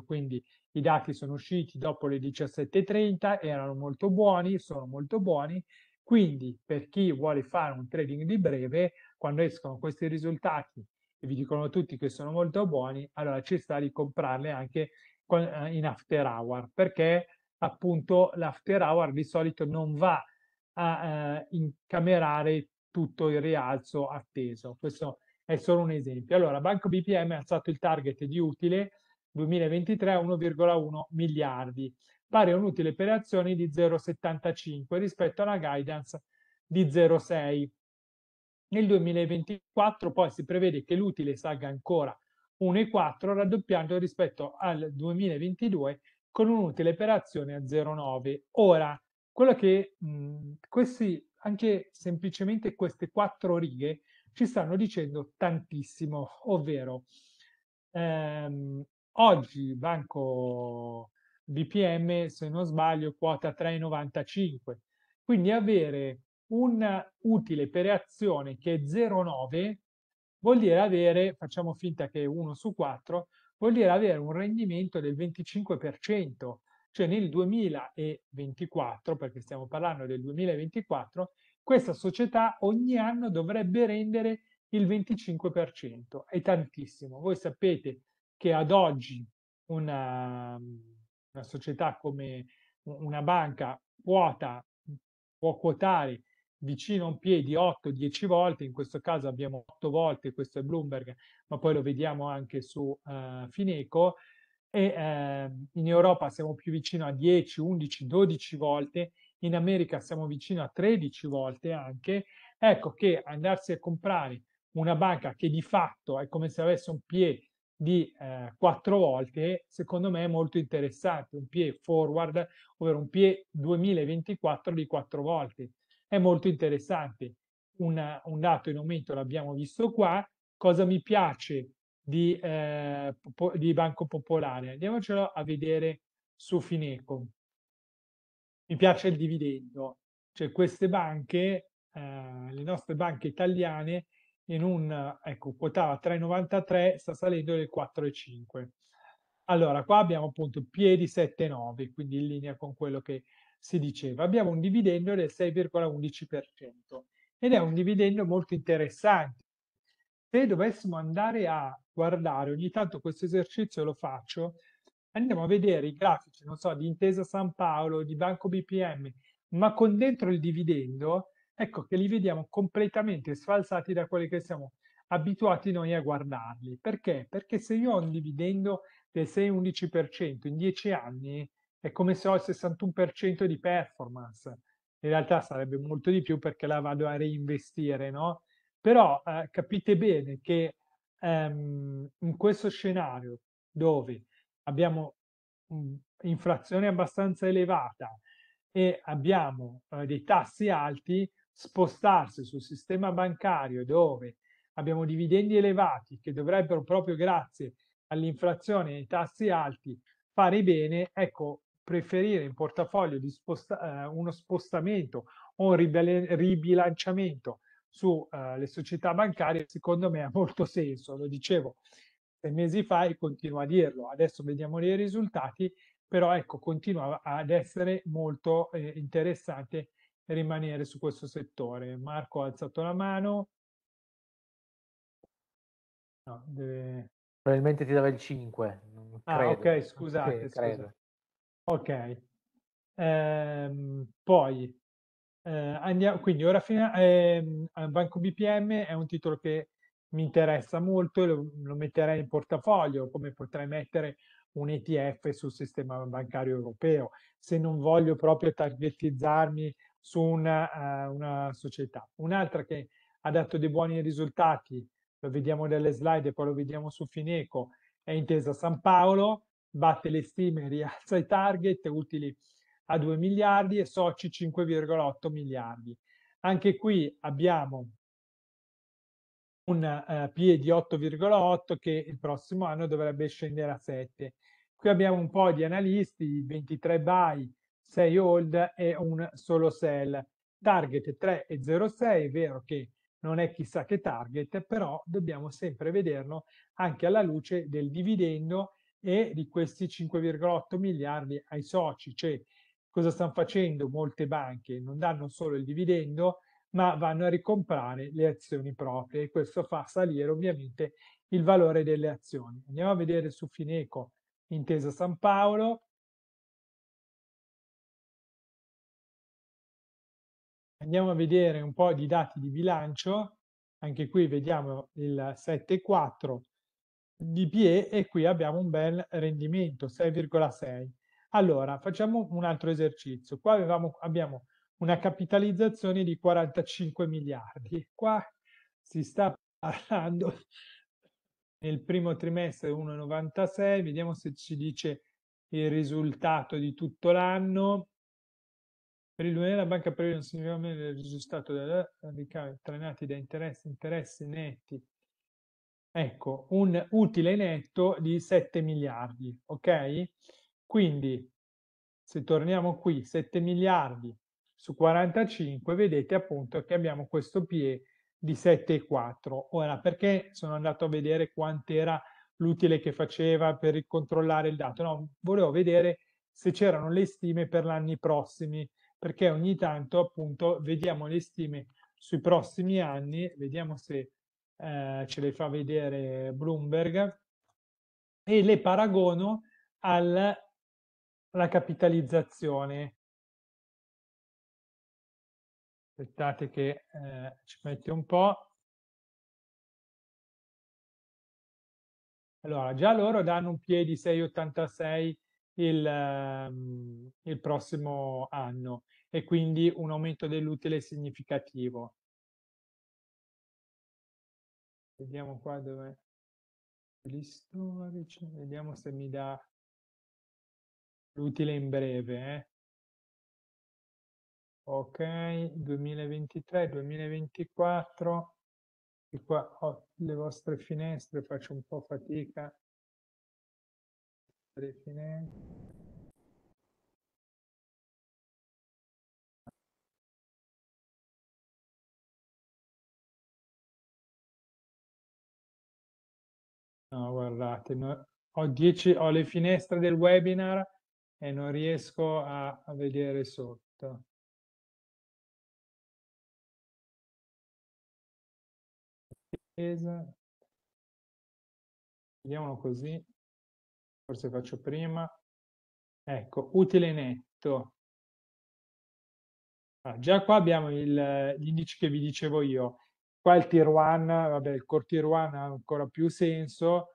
quindi i dati sono usciti dopo le 17.30, erano molto buoni, sono molto buoni, quindi per chi vuole fare un trading di breve, quando escono questi risultati e vi dicono tutti che sono molto buoni, allora ci sta di comprarle anche eh, in after hour, perché appunto l'after hour di solito non va a eh, incamerare tutto il rialzo atteso. Questo è solo un esempio. Allora, Banco BPM ha alzato il target di utile 2023 a 1,1 miliardi, pari a un utile per azioni di 0,75 rispetto alla guidance di 0,6. Nel 2024 poi si prevede che l'utile salga ancora 1,4 raddoppiando rispetto al 2022 con un utile per azioni a 0,9. Ora, quello che mh, questi anche semplicemente queste quattro righe ci stanno dicendo tantissimo, ovvero ehm, oggi Banco BPM, se non sbaglio, quota 3,95, quindi avere un utile per azione che è 0,9 vuol dire avere, facciamo finta che è 1 su 4, vuol dire avere un rendimento del 25%, cioè nel 2024, perché stiamo parlando del 2024, questa società ogni anno dovrebbe rendere il 25%, è tantissimo. Voi sapete che ad oggi una, una società come una banca quota, può quotare vicino a un piede 8-10 volte, in questo caso abbiamo 8 volte, questo è Bloomberg, ma poi lo vediamo anche su uh, Fineco, e eh, in Europa siamo più vicino a 10, 11, 12 volte, in America siamo vicino a 13 volte anche, ecco che andarsi a comprare una banca che di fatto è come se avesse un PE di eh, 4 volte, secondo me è molto interessante, un PE forward, ovvero un PE 2024 di 4 volte, è molto interessante. Una, un dato in aumento l'abbiamo visto qua, cosa mi piace di, eh, di Banco Popolare. Andiamocelo a vedere su Fineco. Mi piace il dividendo, cioè queste banche, eh, le nostre banche italiane, in un, ecco, quotava 3,93, sta salendo del 4,5. Allora, qua abbiamo appunto piedi 7,9, quindi in linea con quello che si diceva. Abbiamo un dividendo del 6,11% ed è un dividendo molto interessante. Se dovessimo andare a guardare, ogni tanto questo esercizio lo faccio, andiamo a vedere i grafici, non so, di Intesa San Paolo, di Banco BPM, ma con dentro il dividendo, ecco che li vediamo completamente sfalsati da quelli che siamo abituati noi a guardarli. Perché? Perché se io ho un dividendo del 6-11% in 10 anni, è come se ho il 61% di performance. In realtà sarebbe molto di più perché la vado a reinvestire, no? Però eh, capite bene che ehm, in questo scenario dove abbiamo mhmm, inflazione abbastanza elevata e abbiamo eh, dei tassi alti, spostarsi sul sistema bancario dove abbiamo dividendi elevati che dovrebbero proprio grazie all'inflazione e ai tassi alti fare bene, ecco, preferire in portafoglio sposta- eh, uno spostamento o un ribilanciamento sulle eh, uh, società bancarie, secondo me ha molto senso. Lo dicevo sei mesi fa e continuo a dirlo. Adesso vediamo i risultati, però ecco, continua ad essere molto eh, interessante rimanere su questo settore. Marco ha alzato la mano. No, deve...
Probabilmente ti dava il 5. Ah, credo. ok, scusate. Sì, scusate.
Ok. Ehm, poi eh, andiamo, quindi ora fino a, eh, Banco BPM è un titolo che mi interessa molto e lo, lo, metterei in portafoglio, come potrei mettere un ETF sul sistema bancario europeo, se non voglio proprio targetizzarmi su una, uh, una società. Un'altra che ha dato dei buoni risultati, lo vediamo nelle slide e poi lo vediamo su Fineco, è Intesa San Paolo, batte le stime, rialza i target, utili a 2 miliardi e soci 5,8 miliardi. Anche qui abbiamo un eh, PE di 8,8 che il prossimo anno dovrebbe scendere a 7. Qui abbiamo un po' di analisti, 23 buy, 6 hold e un solo sell. Target 3,06, è vero che non è chissà che target, però dobbiamo sempre vederlo anche alla luce del dividendo e di questi 5,8 miliardi ai soci, cioè cosa stanno facendo molte banche? Non danno solo il dividendo, ma vanno a ricomprare le azioni proprie e questo fa salire ovviamente il valore delle azioni. Andiamo a vedere su Fineco, Intesa San Paolo. Andiamo a vedere un po' di dati di bilancio, anche qui vediamo il 7,4 di PE e qui abbiamo un bel rendimento, 6,6. Allora, facciamo un altro esercizio. Qua avevamo, abbiamo una capitalizzazione di 45 miliardi. Qua si sta parlando nel primo trimestre 1,96, vediamo se ci dice il risultato di tutto l'anno. Per il lunedì la banca prevede un significativo del risultato della trainati da interessi, interessi netti. Ecco, un utile netto di 7 miliardi, ok? Quindi se torniamo qui, 7 miliardi su 45, vedete appunto che abbiamo questo PE di 7,4. Ora, perché sono andato a vedere quant'era l'utile che faceva per controllare il dato? No, volevo vedere se c'erano le stime per l'anno prossimi, perché ogni tanto appunto vediamo le stime sui prossimi anni, vediamo se eh, ce le fa vedere Bloomberg, e le paragono al la capitalizzazione.
Aspettate che eh, ci metti un po'.
Allora, già loro danno un piede 6,86 il, ehm, il prossimo anno e quindi un aumento dell'utile significativo.
Vediamo qua dove gli storici, vediamo
se mi dà l'utile in breve, eh. Ok, 2023, 2024, e qua ho le vostre finestre, faccio un po' fatica.
Le finestre.
No, guardate, no, ho, 10, ho le finestre del webinar e non riesco a, a vedere
sotto. Vediamolo così,
forse faccio prima. Ecco, utile netto. Ah, già qua abbiamo l'indice che vi dicevo io. Qua il tier 1, vabbè, il core tier 1 ha ancora più senso,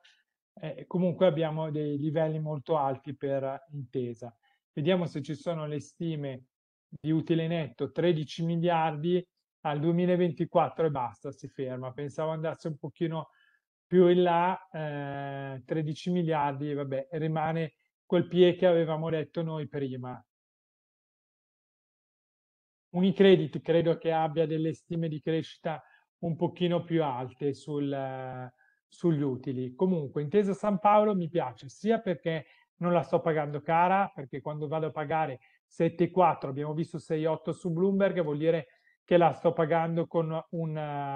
eh, comunque abbiamo dei livelli molto alti per intesa. Vediamo se ci sono le stime di utile netto 13 miliardi al 2024 e basta, si ferma. Pensavo andasse un pochino più in là, eh, 13 miliardi vabbè, rimane quel PIE che avevamo detto noi prima. Unicredit credo che abbia delle stime di crescita un pochino più alte sul, sugli utili. Comunque, Intesa San Paolo mi piace sia perché non la sto pagando cara, perché quando vado a pagare 7,4, abbiamo visto 6,8 su Bloomberg, vuol dire che la sto pagando con un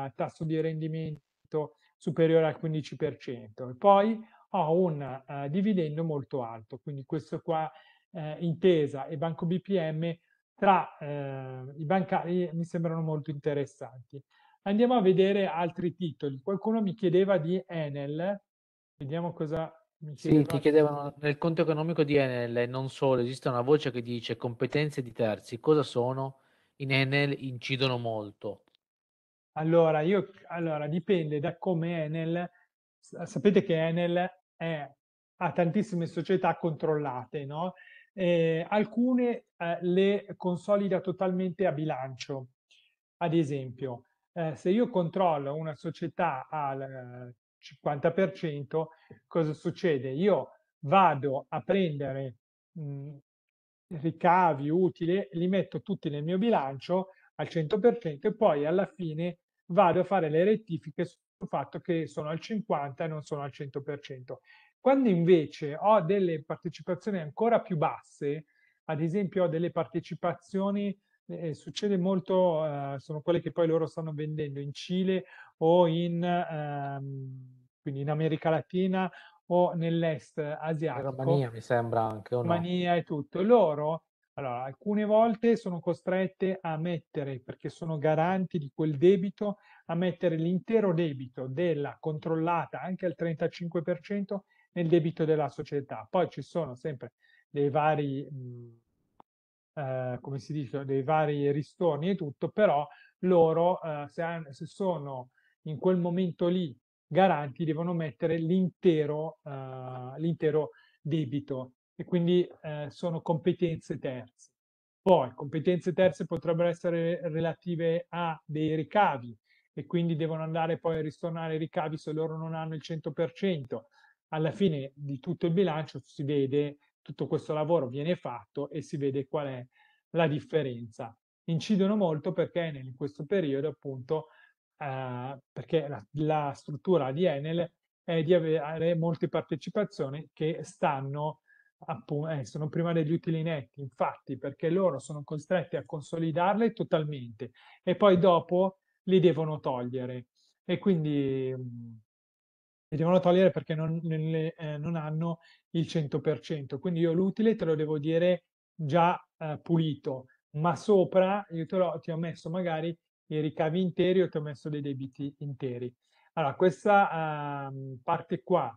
uh, tasso di rendimento superiore al 15%. E poi ho un uh, dividendo molto alto, quindi questo qua, uh, Intesa e Banco BPM, tra i bancari mi sembrano molto interessanti. Andiamo a vedere altri titoli. Qualcuno mi chiedeva di Enel, vediamo cosa mi chiedeva. Sì, ti chiedevano
nel conto economico di Enel e non solo, esiste una voce che dice competenze di terzi, cosa sono? In Enel incidono molto.
Allora, io, allora dipende da come Enel, sapete che Enel è, ha tantissime società controllate, no? Eh, alcune eh, le consolida totalmente a bilancio, ad esempio eh, se io controllo una società al 50%, eh, cosa succede? Io vado a prendere mh, mhmm, ricavi, utili, li metto tutti nel mio bilancio al 100% e poi alla fine vado a fare le rettifiche sul fatto che sono al 50% e non sono al 100%. Quando invece ho delle partecipazioni ancora più basse, ad esempio ho delle partecipazioni eh, succede molto, eh, sono quelle che poi loro stanno vendendo in Cile o in, ehm, quindi in America Latina o nell'est asiatico. In Romania mi
sembra anche. Romania
no? e tutto. Loro, allora, alcune volte sono costrette a mettere, perché sono garanti di quel debito, a mettere l'intero debito della controllata anche al 35% nel debito della società. Poi ci sono sempre dei vari... Mh, eh, come si dice, dei vari ristorni e tutto, però loro eh, se, se, sono in quel momento lì garanti devono mettere l'intero, eh, l'intero debito e quindi eh, sono competenze terze. Poi competenze terze potrebbero essere relative a dei ricavi e quindi devono andare poi a ristornare i ricavi se loro non hanno il 100%. Alla fine di tutto il bilancio si vede tutto questo lavoro viene fatto e si vede qual è la differenza. Incidono molto perché Enel in questo periodo appunto, eh, perché la, la, struttura di Enel è di avere molte partecipazioni che stanno appunto, eh, sono prima degli utili netti, infatti, perché loro sono costretti a consolidarle totalmente e poi dopo li devono togliere. E quindi mm, e devono togliere perché non, nelle, eh, non hanno il 100%. Quindi io l'utile te lo devo dire già eh, pulito, ma sopra io te lo, ti ho messo magari i ricavi interi o ti ho messo dei debiti interi. Allora, questa eh, parte qua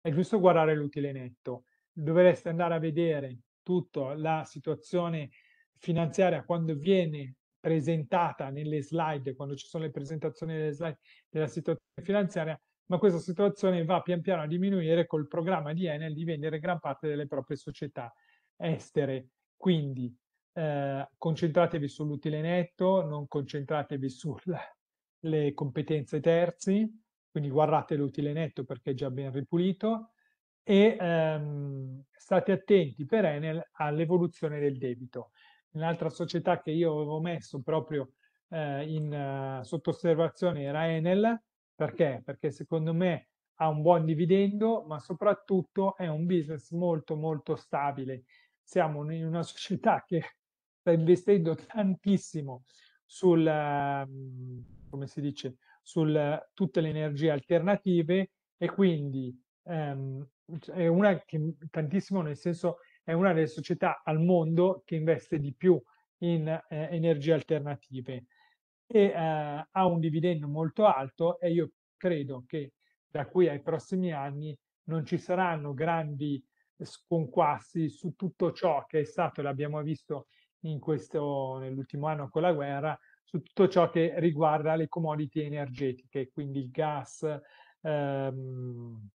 è giusto guardare l'utile netto. Dovreste andare a vedere tutta la situazione finanziaria quando viene presentata nelle slide, quando ci sono le presentazioni delle slide della situazione finanziaria, ma questa situazione va pian piano a diminuire col programma di Enel di vendere gran parte delle proprie società estere. Quindi eh, concentratevi sull'utile netto, non concentratevi sulle competenze terzi, quindi guardate l'utile netto perché è già ben ripulito e ehm, state attenti per Enel all'evoluzione del debito. Un'altra società che io avevo messo proprio eh, in, uh, sotto era Enel, perché? Perché secondo me ha un buon dividendo, ma soprattutto è un business molto molto stabile. Siamo in una società che sta investendo tantissimo sul, ehm, come si dice, sul tutte le energie alternative e quindi ehm, è una che tantissimo nel senso è una delle società al mondo che investe di più in eh, energie alternative e eh, ha un dividendo molto alto e io credo che da qui ai prossimi anni non ci saranno grandi sconquassi su tutto ciò che è stato, l'abbiamo visto in questo, nell'ultimo anno con la guerra, su tutto ciò che riguarda le commodity energetiche, quindi il gas, ehm,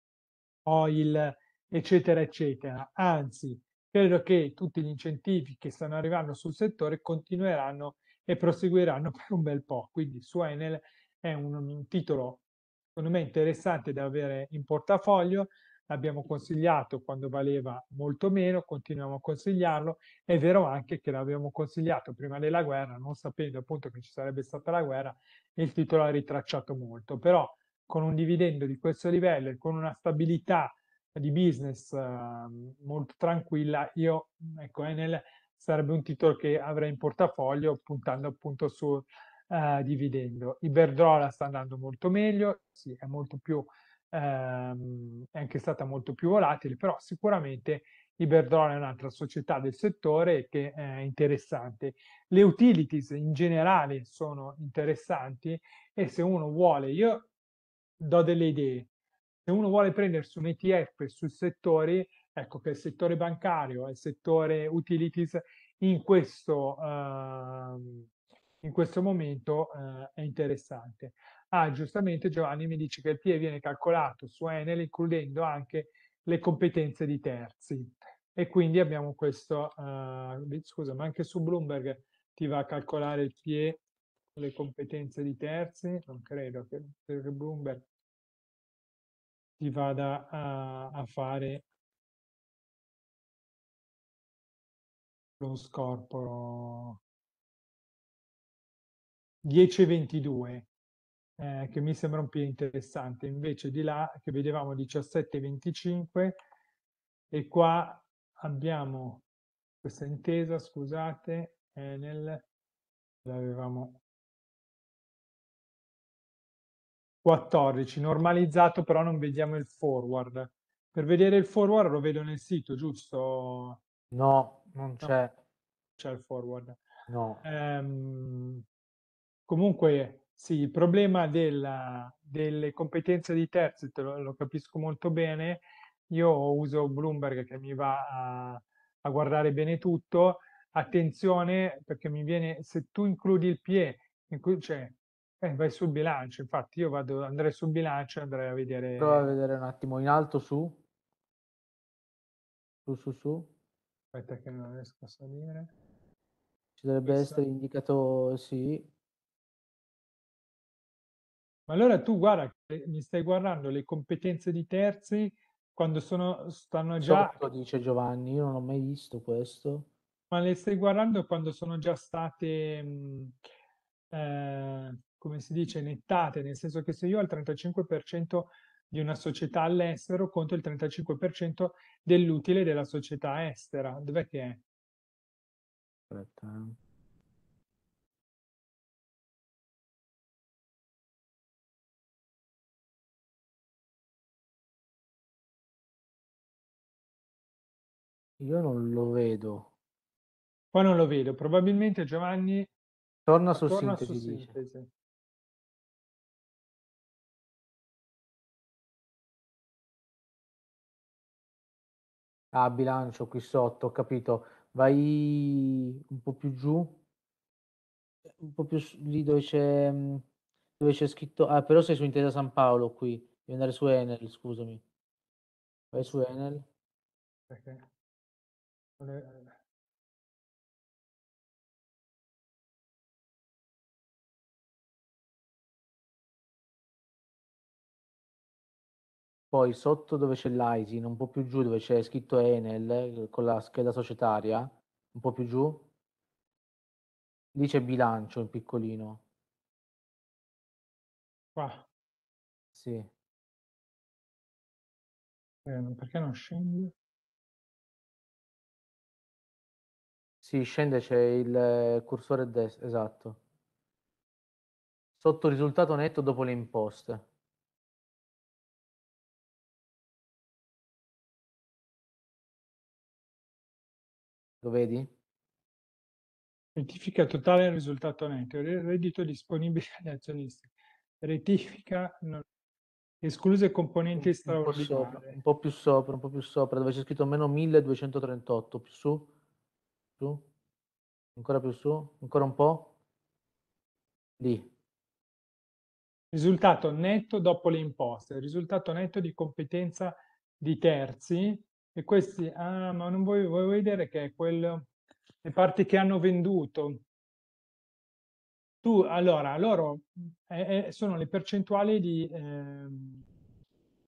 oil, eccetera, eccetera. Anzi, credo che tutti gli incentivi che stanno arrivando sul settore continueranno e proseguiranno per un bel po'. Quindi su Enel è un, un titolo, secondo me, interessante da avere in portafoglio, l'abbiamo consigliato quando valeva molto meno, continuiamo a consigliarlo, è vero anche che l'abbiamo consigliato prima della guerra, non sapendo appunto che ci sarebbe stata la guerra, il titolo ha ritracciato molto, però con un dividendo di questo livello e con una stabilità di business eh, molto tranquilla, io, ecco, Enel sarebbe un titolo che avrei in portafoglio puntando appunto su eh, dividendo. Iberdrola sta andando molto meglio, sì, è molto più ehm, è anche stata molto più volatile, però sicuramente Iberdrola è un'altra società del settore che eh, è interessante. Le utilities in generale sono interessanti e se uno vuole, io do delle idee, se uno vuole prendersi un ETF sui settori Ecco che il settore bancario e il settore utilities in questo, eh, in questo momento eh, è interessante. Ah, giustamente Giovanni mi dice che il PIE viene calcolato su Enel includendo anche le competenze di terzi e quindi abbiamo questo, eh, scusa, ma anche su Bloomberg ti va a calcolare il PIE le competenze di terzi? Non credo che, che Bloomberg ti vada a, a fare
plus corporo
10,22 eh, che mi sembra un più interessante invece di là che vedevamo 17,25 e qua abbiamo questa intesa scusate Enel eh, l'avevamo 14 normalizzato però non vediamo il forward per vedere il forward lo vedo nel sito giusto? no non c'è. C'è il forward. No. Ehm, comunque, sì, il problema della, delle competenze di terzi lo, lo, capisco molto bene. Io uso Bloomberg che mi va a, a guardare bene tutto. Attenzione perché mi viene, se tu includi il PE, inclu- cioè eh, vai sul bilancio, infatti io vado, andrei sul bilancio e andrei a vedere... Prova a
vedere un attimo, in alto su? Su, su, su?
Aspetta che non riesco a salire.
Ci dovrebbe Questa... essere indicato sì.
Ma allora tu guarda, mi stai guardando le competenze di terzi quando sono, stanno già...
Sotto, dice Giovanni, io non ho mai visto questo.
Ma le stai guardando quando sono già state, mh, mm, eh, come si dice, nettate, nel senso che se io al 35% di una società all'estero contro il 35% dell'utile della società estera. Dov'è che è?
Aspetta. Eh. Io non lo vedo. Qua non lo vedo, probabilmente Giovanni... Torna su torna sintesi. Su sintesi. a ah, bilancio qui sotto, ho capito. Vai un po' più giù,
un po' più lì dove c'è, mm, dove c'è scritto... Ah, però sei su
Intesa San Paolo qui, devi andare su Enel, scusami. Vai su Enel. Perché? poi sotto dove c'è l'ISIN, un po' più giù dove c'è
scritto Enel eh, con la scheda societaria, un po' più giù,
lì c'è bilancio in piccolino. Qua. Sì. Eh, perché non scende? Sì, scende c'è il eh, cursore destro, esatto. Sotto risultato netto dopo le imposte. Lo vedi? Rettifica
totale al risultato netto, il reddito disponibile agli azionisti. Rettifica non...
escluse componenti straordinarie. Un po' più sopra, un po' più sopra, dove c'è scritto meno 1238, più su, su, ancora più su,
ancora un po', lì. Risultato netto dopo le imposte, risultato netto di competenza di terzi e questi, ah, ma non vuoi, voglio vedere che è quello, le parti che hanno venduto. Tu, allora, loro eh, eh sono le percentuali di, eh,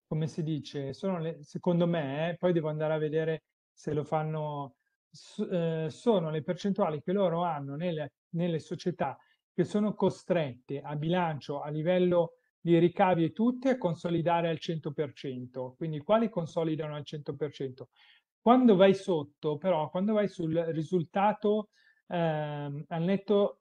come si dice, sono le, secondo me, eh, poi devo andare a vedere se lo fanno, eh, sono le percentuali che loro hanno nelle, nelle società che sono costrette a bilancio a livello li ricavi tutti e consolidare al 100%, quindi quali consolidano al 100%. Quando vai sotto, però, quando vai sul risultato ehm, al netto,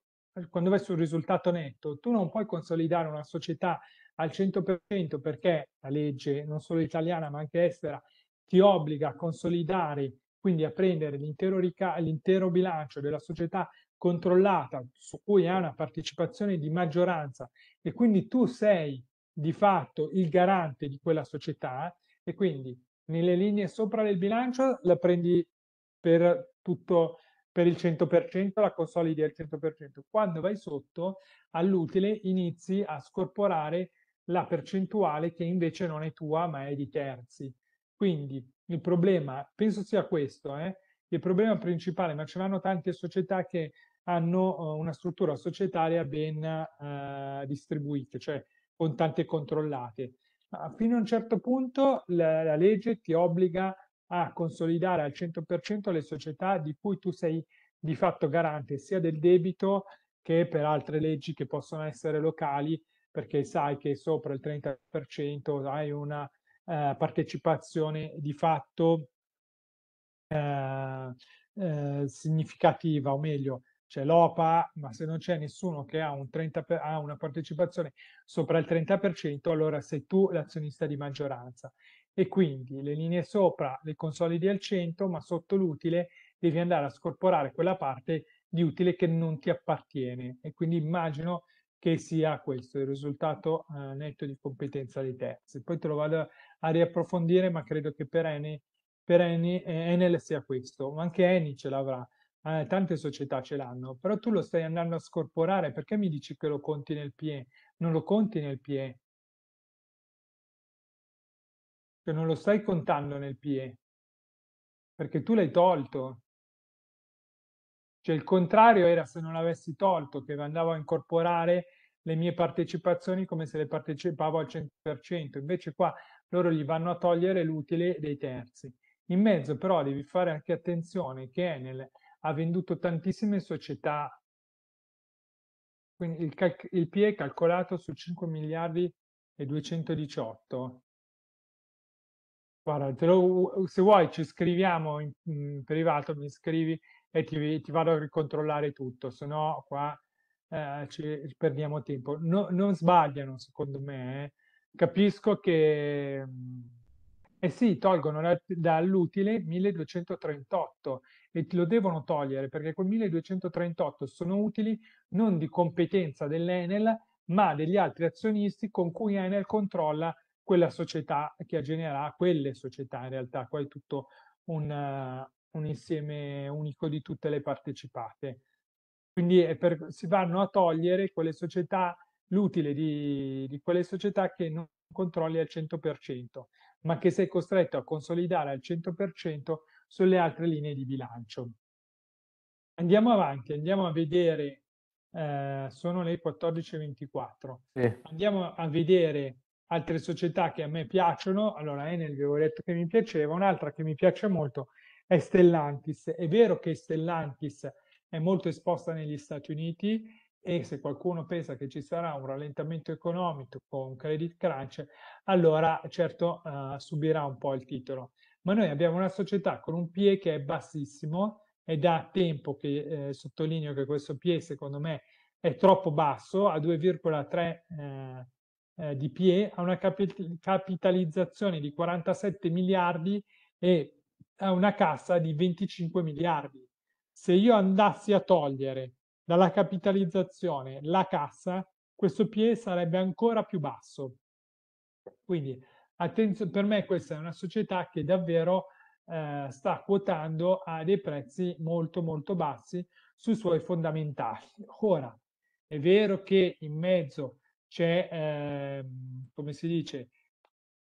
quando vai sul risultato netto, tu non puoi consolidare una società al 100% perché la legge, non solo italiana ma anche estera, ti obbliga a consolidare, quindi a prendere l'intero, rica- l'intero bilancio della società controllata su cui ha una partecipazione di maggioranza e quindi tu sei di fatto il garante di quella società e quindi nelle linee sopra del bilancio la prendi per tutto per il 100%, la consolidi al 100%. Quando vai sotto, all'utile inizi a scorporare la percentuale che invece non è tua, ma è di terzi. Quindi il problema, penso sia questo, eh? il problema principale, ma ci vanno tante società che hanno eh, una struttura societaria ben eh, distribuita, cioè con tante controllate. Ma fino a un certo punto la, la legge ti obbliga a consolidare al 100% le società di cui tu sei di fatto garante sia del debito che per altre leggi che possono essere locali, perché sai che sopra il 30% hai una eh, partecipazione di fatto eh, eh, significativa, o meglio, c'è l'OPA, ma se non c'è nessuno che ha, un 30 per, ha una partecipazione sopra il 30%, allora sei tu l'azionista di maggioranza. E quindi le linee sopra le consolidi al 100, ma sotto l'utile devi andare a scorporare quella parte di utile che non ti appartiene. E quindi immagino che sia questo il risultato eh, netto di competenza dei terzi. Poi te lo vado a riapprofondire, ma credo che per Eni, per Eni eh, Enel sia questo, ma anche Eni ce l'avrà eh, tante società ce l'hanno, però tu lo stai andando a scorporare, perché mi dici che lo conti nel PE? Non lo conti nel PE. Che cioè, non lo stai contando nel PE, perché tu l'hai tolto. Cioè il contrario era se non l'avessi tolto, che andavo a incorporare le mie partecipazioni come se le partecipavo al 100%, invece qua loro gli vanno a togliere l'utile dei terzi. In mezzo però devi fare anche attenzione che è nel, ha venduto tantissime società. Quindi il, calc- il PE è calcolato su 5 miliardi e 218. Guarda, lo, se vuoi ci scriviamo in, in, privato, mi scrivi e ti, ti, vado a ricontrollare tutto, se no qua eh, ci perdiamo tempo. No, non sbagliano, secondo me. Eh. Capisco che... Mm, eh sì, tolgono dall'utile 1238 e te lo devono togliere perché quel 1238 sono utili non di competenza dell'Enel ma degli altri azionisti con cui Enel controlla quella società che ha quelle società in realtà, qua è tutto un, uh, un, insieme unico di tutte le partecipate. Quindi per, si vanno a togliere quelle società, l'utile di, di quelle società che non controlli al 100%, ma che sei costretto a consolidare al 100% sulle altre linee di bilancio. Andiamo avanti, andiamo a vedere, eh, sono le 14.24, sì. andiamo a vedere altre società che a me piacciono, allora Enel vi avevo detto che mi piaceva, un'altra che mi piace molto è Stellantis, è vero che Stellantis è molto esposta negli Stati Uniti e se qualcuno pensa che ci sarà un rallentamento economico, con credit crunch, allora certo eh, subirà un po' il titolo ma noi abbiamo una società con un PE che è bassissimo, è da tempo che eh, sottolineo che questo PE secondo me è troppo basso, a 2,3 eh, eh, di PE, ha una capitalizzazione di 47 miliardi e ha una cassa di 25 miliardi. Se io andassi a togliere dalla capitalizzazione la cassa, questo PE sarebbe ancora più basso. Quindi Attenzo, per me questa è una società che davvero eh, sta quotando a dei prezzi molto molto bassi sui suoi fondamentali. Ora, è vero che in mezzo c'è, eh, come si dice,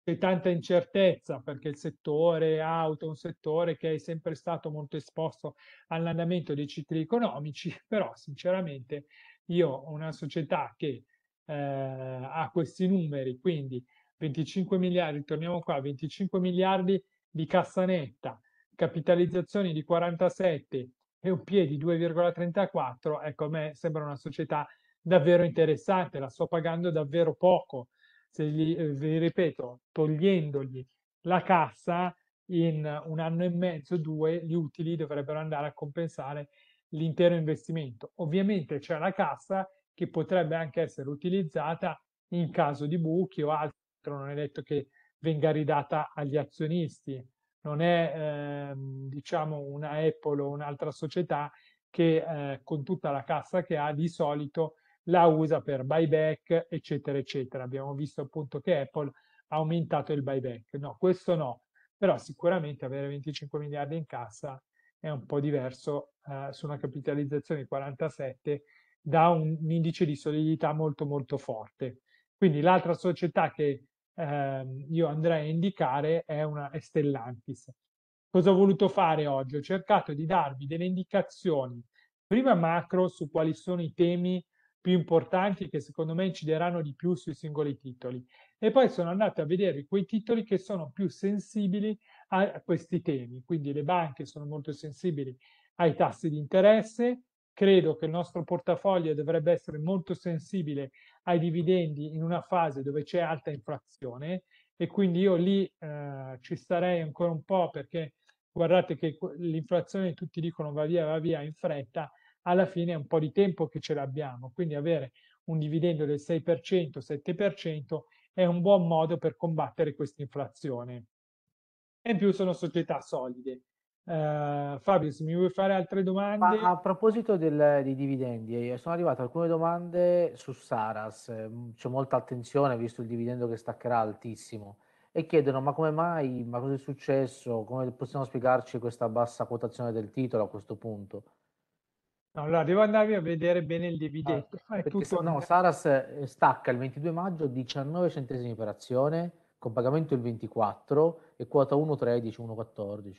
c'è tanta incertezza perché il settore auto è un settore che è sempre stato molto esposto all'andamento dei cicli economici, però sinceramente io ho una società che eh, ha questi numeri, quindi 25 miliardi, torniamo qua, 25 miliardi di cassa netta, capitalizzazioni di 47 e un piedi 2,34, ecco a me sembra una società davvero interessante, la sto pagando davvero poco, se gli, eh, vi ripeto, togliendogli la cassa in un anno e mezzo, due, gli utili dovrebbero andare a compensare l'intero investimento. Ovviamente c'è la cassa che potrebbe anche essere utilizzata in caso di buchi o altri altro, non è detto che venga ridata agli azionisti, non è ehm, diciamo una Apple o un'altra società che eh, con tutta la cassa che ha di solito la usa per buyback eccetera eccetera. Abbiamo visto appunto che Apple ha aumentato il buyback, no questo no, però sicuramente avere 25 miliardi in cassa è un po' diverso eh, su una capitalizzazione di 47 da un, un indice di solidità molto molto forte. Quindi l'altra società che ehm, io andrei a indicare è, una, è Stellantis. Cosa ho voluto fare oggi? Ho cercato di darvi delle indicazioni, prima macro, su quali sono i temi più importanti che secondo me incideranno di più sui singoli titoli e poi sono andato a vedere quei titoli che sono più sensibili a questi temi. Quindi le banche sono molto sensibili ai tassi di interesse, credo che il nostro portafoglio dovrebbe essere molto sensibile ai dividendi in una fase dove c'è alta inflazione e quindi io lì eh, ci starei ancora un po' perché guardate che l'inflazione tutti dicono va via, va via in fretta, alla fine è un po' di tempo che ce l'abbiamo, quindi avere un dividendo del 6%, 7% è un buon modo per combattere questa inflazione. E in più sono società solide. Uh, Fabio, se mi vuoi fare altre domande. Ma a proposito del, dei dividendi,
eh, sono arrivate alcune domande su Saras, eh, c'è molta attenzione visto il dividendo che staccherà altissimo e chiedono ma come mai, ma cosa è successo, come possiamo spiegarci questa bassa quotazione del titolo a questo punto?
allora devo andare a vedere bene il dividendo.
Ah, tutto... No, Saras stacca il 22 maggio 19 centesimi per azione, con pagamento il 24 e quota 1,13, 1,14.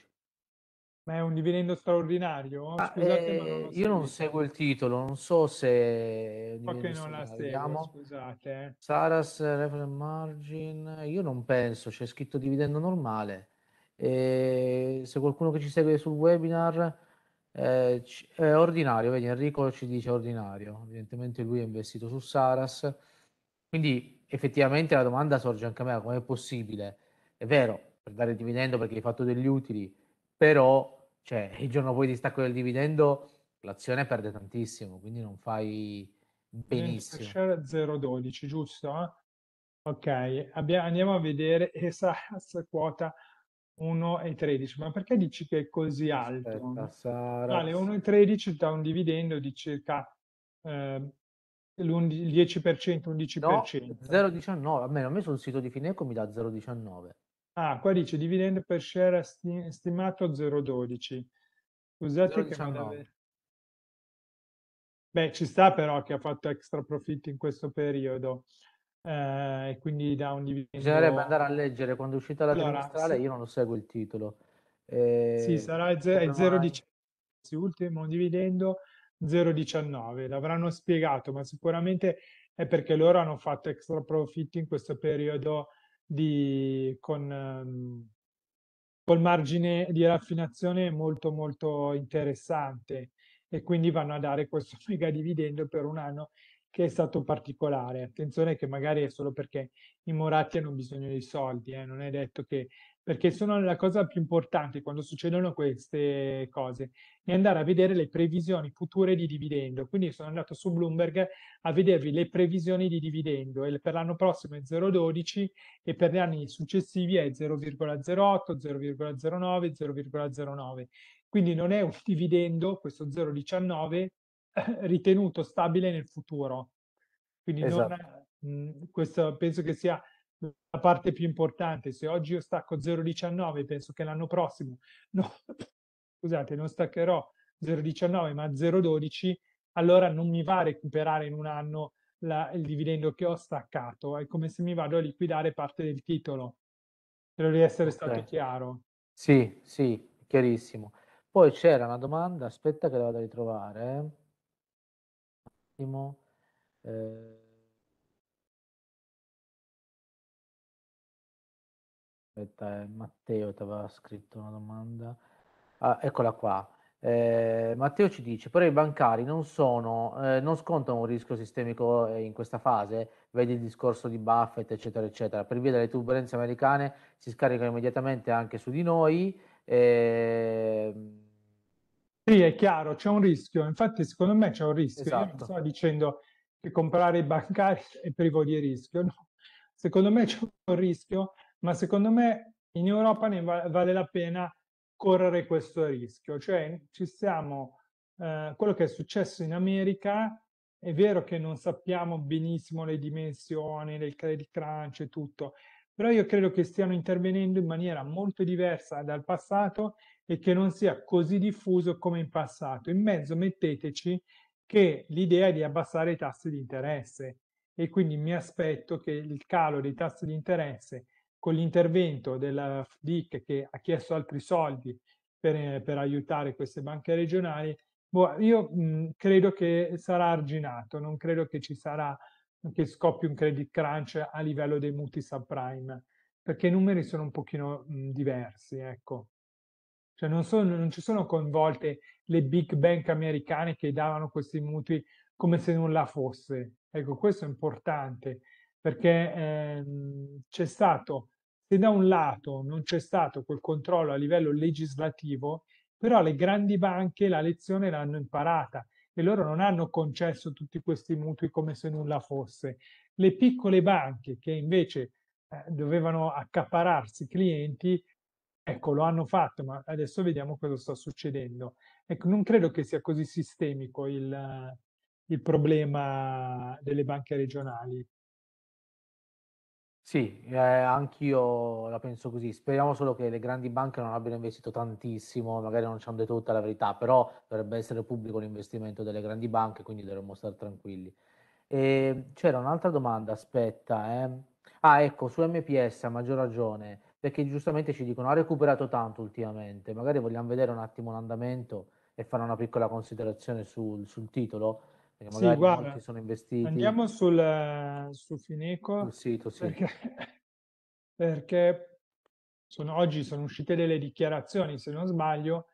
Ma è un dividendo straordinario? Ah, scusate, eh, io non seguo il titolo, non
so se... So che non la seguo, diciamo.
scusate.
Saras, reference margin, io non penso, c'è scritto dividendo normale. E eh, se qualcuno che ci segue sul webinar eh, è ordinario, vedi Enrico ci dice ordinario, evidentemente lui è investito su Saras, quindi effettivamente la domanda sorge anche a me, come è possibile? È vero, per dare dividendo perché hai fatto degli utili, però cioè il giorno poi di stacco del dividendo l'azione perde tantissimo, quindi non fai benissimo.
Share 0,12, giusto? Ok, Abbia, andiamo a vedere Esas quota 1,13, ma perché dici che è così alto? Aspetta, Saras... Vale 1,13 da un dividendo di circa eh, il 10%, 11%. No, 0,19, almeno a me sul sito di Fineco mi dà 0,19. Ah, qua dice dividendo per share sti- stimato 0,12.
Usate che manovra.
Beh, ci sta però che ha fatto extra profitti in questo periodo. Eh, e quindi da un dividendo... Bisognerebbe andare a leggere, quando è uscita la allora, trimestrale sì. io non lo
seguo il titolo. Eh, sì, sarà z- 0,19,
ultimo dividendo 0,19, l'avranno spiegato, ma sicuramente è perché loro hanno fatto extra profitti in questo periodo di, con, um, col margine di raffinazione molto molto interessante e quindi vanno a dare questo mega dividendo per un anno che è stato particolare. Attenzione che magari è solo perché i Moratti hanno bisogno di soldi, eh? non è detto che perché sono la cosa più importante quando succedono queste cose, è andare a vedere le previsioni future di dividendo. Quindi sono andato su Bloomberg a vedervi le previsioni di dividendo e per l'anno prossimo è 0,12 e per gli anni successivi è 0,08, 0,09, 0,09. Quindi non è un dividendo, questo 0,19, eh, ritenuto stabile nel futuro. Quindi esatto. non, mh, mm, questo penso che sia la parte più importante. Se oggi io stacco 0,19, penso che l'anno prossimo, no, scusate, non staccherò 0,19 ma 0,12, allora non mi va a recuperare in un anno la, il dividendo che ho staccato. È come se mi vado a liquidare parte del titolo. Spero di essere stato chiaro.
Sì, sì, chiarissimo. Poi c'era una domanda, aspetta che la vado a ritrovare. Eh.
Un attimo. Eh
Aspetta, eh, Matteo ti aveva scritto una domanda. Ah, eccola qua. Eh, Matteo ci dice, però i bancari non, sono, eh, non scontano un rischio sistemico eh, in questa fase, vedi il discorso di Buffett, eccetera, eccetera. Per via delle turbulenze americane si scaricano immediatamente anche su di noi. Eh...
Sì, è chiaro, c'è un rischio. Infatti, secondo me c'è un rischio. Esatto. Io non esatto. sto dicendo che comprare i bancari è privo di rischio, no. Secondo me c'è un rischio ma secondo me in Europa ne va vale la pena correre questo rischio, cioè ci stiamo, eh, quello che è successo in America, è vero che non sappiamo benissimo le dimensioni del credit crunch e tutto, però io credo che stiano intervenendo in maniera molto diversa dal passato e che non sia così diffuso come in passato. In mezzo metteteci che l'idea è di abbassare i tassi di interesse e quindi mi aspetto che il calo dei tassi di interesse con l'intervento della FDIC che ha chiesto altri soldi per, eh, per aiutare queste banche regionali, boh, io mh, mhmm, credo che sarà arginato, non credo che ci sarà che scoppi un credit crunch a livello dei mutui subprime, perché i numeri sono un pochino mh, mhmm, diversi, ecco. Cioè non, sono, non ci sono coinvolte le big bank americane che davano questi mutui come se nulla fosse. Ecco, questo è importante perché ehm, c'è stato, se da un lato non c'è stato quel controllo a livello legislativo, però le grandi banche la lezione l'hanno imparata e loro non hanno concesso tutti questi mutui come se nulla fosse. Le piccole banche che invece eh, dovevano accapararsi clienti, ecco, lo hanno fatto, ma adesso vediamo cosa sta succedendo. Ecco, non credo che sia così sistemico il, il problema delle banche regionali.
Sì,
eh, anch'io la penso così. Speriamo solo che le grandi banche non abbiano investito tantissimo, magari non ci hanno detto tutta la verità, però dovrebbe essere pubblico l'investimento delle grandi banche, quindi dovremmo stare tranquilli. E c'era un'altra domanda, aspetta. Eh. Ah, ecco, su MPS ha maggior ragione, perché giustamente ci dicono ha recuperato tanto ultimamente, magari vogliamo vedere un attimo l'andamento e fare una piccola considerazione sul, sul titolo perché magari sì, guarda, sono investiti. Andiamo
sul, eh, su Fineco. Sul sito, sì. Perché, perché sono, oggi sono uscite delle dichiarazioni, se non sbaglio,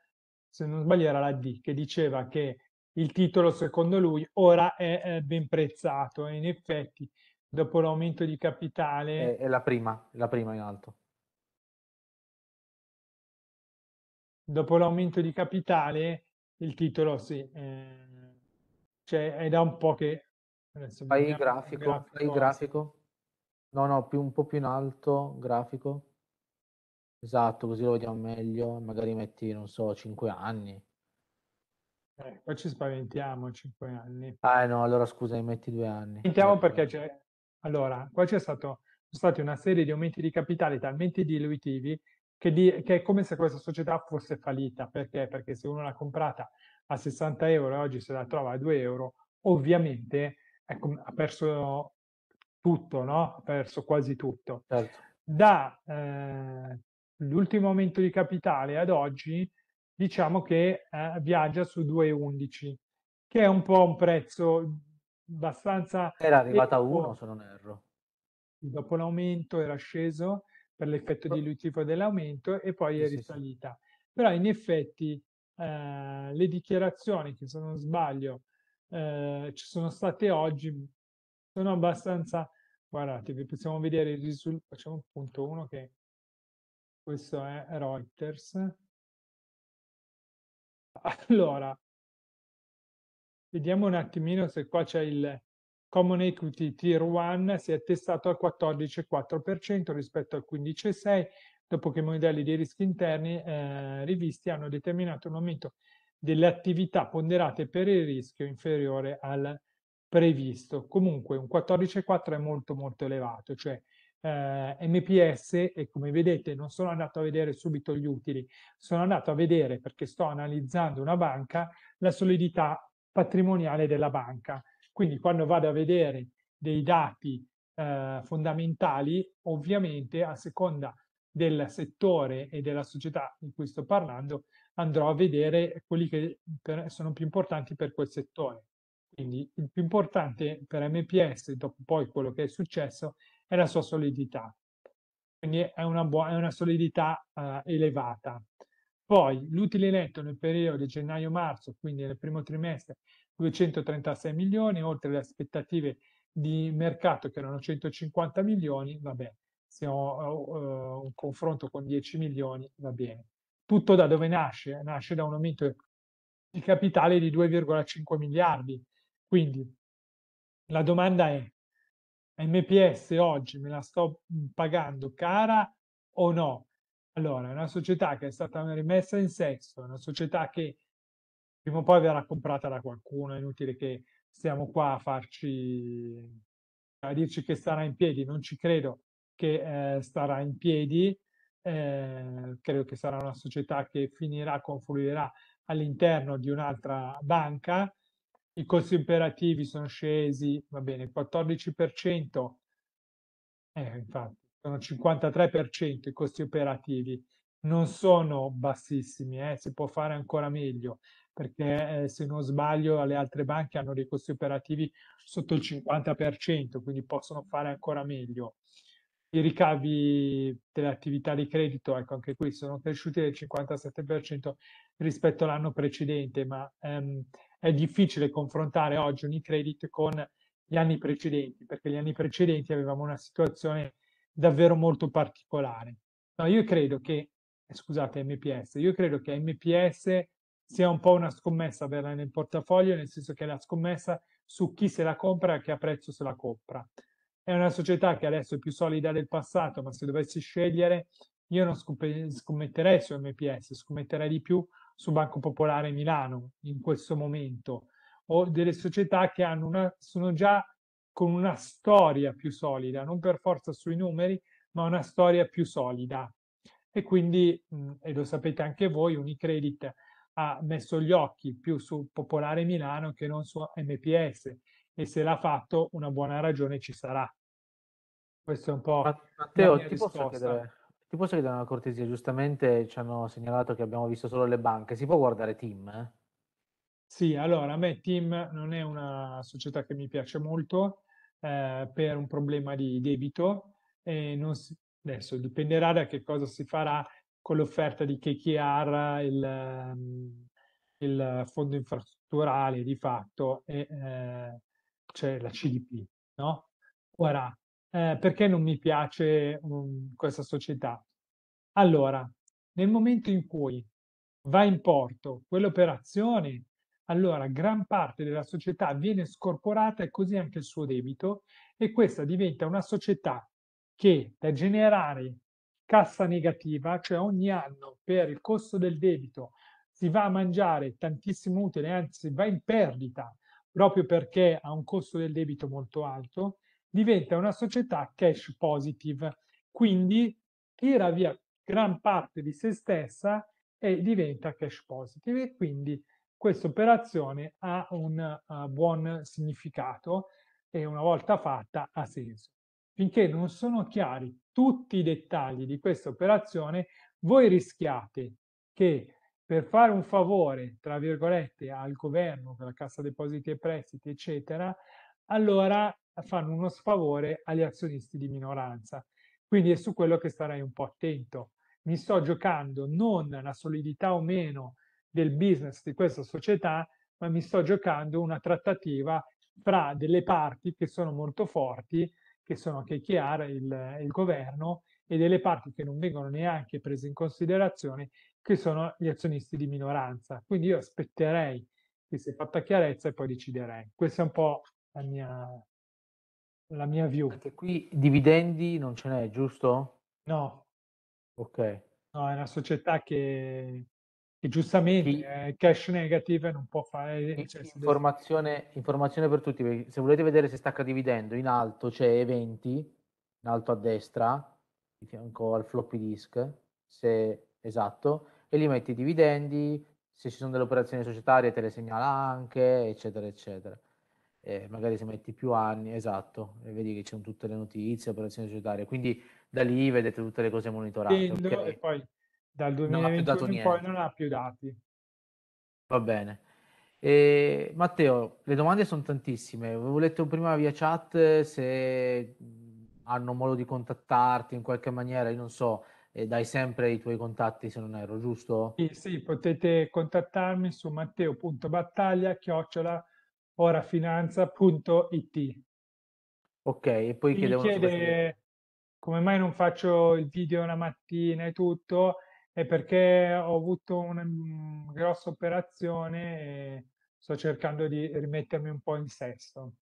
se non sbaglio era la D, che diceva che il titolo secondo lui ora è ben prezzato e in effetti dopo l'aumento di capitale... È, è la prima, è la prima in alto. Dopo l'aumento di capitale il titolo sì, eh, cioè, è da un po' che... Adesso fai il grafico, grafico, fai grafico. No,
no, più, un po' più in alto, grafico. Esatto, così lo vediamo meglio. Magari metti, non so, 5 anni.
Eh, poi ci spaventiamo, 5 anni.
Ah no, allora scusa, metti due anni.
Spaventiamo esatto. perché c'è... Allora, qua c'è stato, stati una serie di aumenti di capitale talmente diluitivi che, di, che, è come se questa società fosse fallita. Perché? Perché se uno l'ha comprata a 60 euro e oggi se la trova a 2 euro, ovviamente ecco, ha perso tutto, no? ha perso quasi tutto. Certo. Da eh, l'ultimo aumento di capitale ad oggi, diciamo che eh, viaggia su 2,11, che è un po' un prezzo abbastanza... Era arrivata a 1 se non erro. Dopo l'aumento era sceso per l'effetto diluitivo dell'aumento e poi sì, è risalita. Sì, sì. Però in effetti eh, le dichiarazioni che se non sbaglio eh, ci sono state oggi sono abbastanza guardate vi possiamo vedere il risultato facciamo un punto uno che questo è Reuters allora vediamo un attimino se qua c'è il Common Equity Tier 1 si è attestato al 14,4% rispetto al 15,6%, dopo che i modelli dei rischi interni eh, rivisti hanno determinato un aumento delle attività ponderate per il rischio inferiore al previsto. Comunque un 14,4 è molto molto elevato, cioè eh, MPS e come vedete non sono andato a vedere subito gli utili, sono andato a vedere perché sto analizzando una banca la solidità patrimoniale della banca. Quindi quando vado a vedere dei dati eh, fondamentali, ovviamente a seconda del settore e della società di cui sto parlando, andrò a vedere quelli che per, sono più importanti per quel settore. Quindi il più importante per MPS, dopo poi quello che è successo, è la sua solidità. Quindi è una, buona, è una solidità uh, elevata. Poi l'utile netto nel periodo di gennaio-marzo, quindi nel primo trimestre, 236 milioni, oltre le aspettative di mercato che erano 150 milioni, vabbè, se ho uh, un confronto con 10 milioni, va bene. Tutto da dove nasce? Nasce da un aumento di capitale di 2,5 miliardi. Quindi la domanda è, MPS oggi me la sto mhmm, pagando cara o no? Allora, è una società che è stata rimessa in sesto, una società che prima o poi verrà comprata da qualcuno, è inutile che stiamo qua a farci a dirci che sarà in piedi, non ci credo, che eh, starà in piedi, eh, credo che sarà una società che finirà, confluirà all'interno di un'altra banca, i costi operativi sono scesi, va bene, il 14%, eh, infatti, sono 53% i costi operativi, non sono bassissimi, eh, si può fare ancora meglio, perché eh, se non sbaglio le altre banche hanno dei costi operativi sotto il 50%, quindi possono fare ancora meglio. I ricavi delle attività di credito, ecco, anche qui sono cresciuti del 57% rispetto all'anno precedente, ma ehm, è difficile confrontare oggi Unicredit con gli anni precedenti, perché gli anni precedenti avevamo una situazione davvero molto particolare. No, io credo che, eh, scusate, MPS, io credo che MPS sia un po' una scommessa averla nel portafoglio, nel senso che è la scommessa su chi se la compra e a che prezzo se la compra. È una società che adesso è più solida del passato, ma se dovessi scegliere, io non scommetterei su MPS, scommetterei di più su Banco Popolare Milano in questo momento, o delle società che una, sono già con una storia più solida, non per forza sui numeri, ma una storia più solida. E quindi, e lo sapete anche voi, Unicredit ha messo gli occhi più su Popolare Milano che non su MPS e se l'ha fatto una buona ragione ci sarà. Questo è un po'... Matteo, ti posso, chiedere,
ti posso, chiedere, una cortesia? Giustamente ci hanno segnalato che abbiamo visto solo le banche. Si può guardare Team? Eh?
Sì, allora a me Team non è una società che mi piace molto eh, per un problema di debito. E si, adesso dipenderà da che cosa si farà con l'offerta di KKR, il, ehm, il fondo infrastrutturale di fatto, e, eh, c'è la CDP, no? Ora, eh, perché non mi piace um, questa società? Allora, nel momento in cui va in porto quell'operazione, allora gran parte della società viene scorporata e così anche il suo debito e questa diventa una società che da generare cassa negativa, cioè ogni anno per il costo del debito si va a mangiare tantissimo utile, anzi va in perdita proprio perché ha un costo del debito molto alto, diventa una società cash positive, quindi tira via gran parte di se stessa e diventa cash positive e quindi questa operazione ha un uh, buon significato e una volta fatta ha senso. Finché non sono chiari tutti i dettagli di questa operazione, voi rischiate che per fare un favore, tra virgolette, al governo, alla Cassa Depositi e Prestiti, eccetera, allora fanno uno sfavore agli azionisti di minoranza. Quindi è su quello che starei un po' attento. Mi sto giocando non la solidità o meno del business di questa società, ma mi sto giocando una trattativa fra delle parti che sono molto forti, che sono anche Chiara, il, il governo, e delle parti che non vengono neanche prese in considerazione che sono gli azionisti di minoranza. Quindi io aspetterei che sia fatta chiarezza e poi deciderei. Questa è un po' la mia, la mia view. Perché qui dividendi non ce n'è,
giusto? No. Ok.
No, è una società che, che giustamente chi, è eh, cash negative non può fare... Eh, cioè, informazione, informazione, per
tutti, se volete vedere se stacca dividendo, in alto c'è eventi, in alto a destra, di fianco al floppy disk, se esatto, e li metti i dividendi, se ci sono delle operazioni societarie te le segnala anche, eccetera, eccetera. E magari se metti più anni, esatto, e vedi che ci sono tutte le notizie, operazioni societarie, quindi da lì vedete tutte le cose monitorate. E, okay. e
poi dal 2021 in poi non ha più dati.
Va bene. E, Matteo, le domande sono tantissime. Avevo letto prima via chat se hanno modo di contattarti in
qualche maniera, io non so, e dai sempre i tuoi contatti se non erro, giusto? Sì, sì potete contattarmi su matteo.battaglia chiocciola orafinanza.it
Ok, e poi Mi chiedevano chiede
come mai non faccio il video la mattina e tutto, è perché ho avuto una mm, grossa operazione e sto cercando di rimettermi un po' in sesto.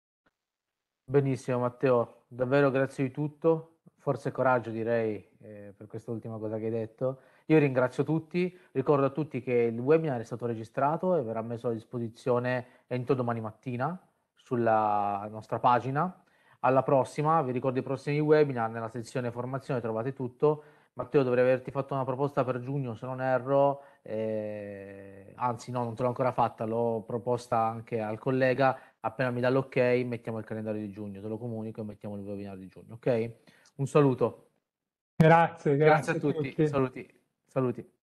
Benissimo Matteo, davvero grazie di tutto, forse coraggio direi eh, per quest'ultima cosa che hai detto. Io ringrazio tutti, ricordo a tutti che il webinar è stato registrato e verrà messo a disposizione entro domani mattina sulla nostra pagina. Alla prossima, vi ricordo i prossimi webinar, nella sezione formazione trovate tutto. Matteo dovrei averti fatto una proposta per giugno se non erro, eh, anzi no, non te l'ho ancora fatta, l'ho proposta anche al collega, appena mi dà l'ok mettiamo il calendario di giugno, te lo comunico e mettiamo il webinar di giugno, ok? Un saluto.
Grazie, grazie, grazie a tutti. tutti.
Saluti. Saluti.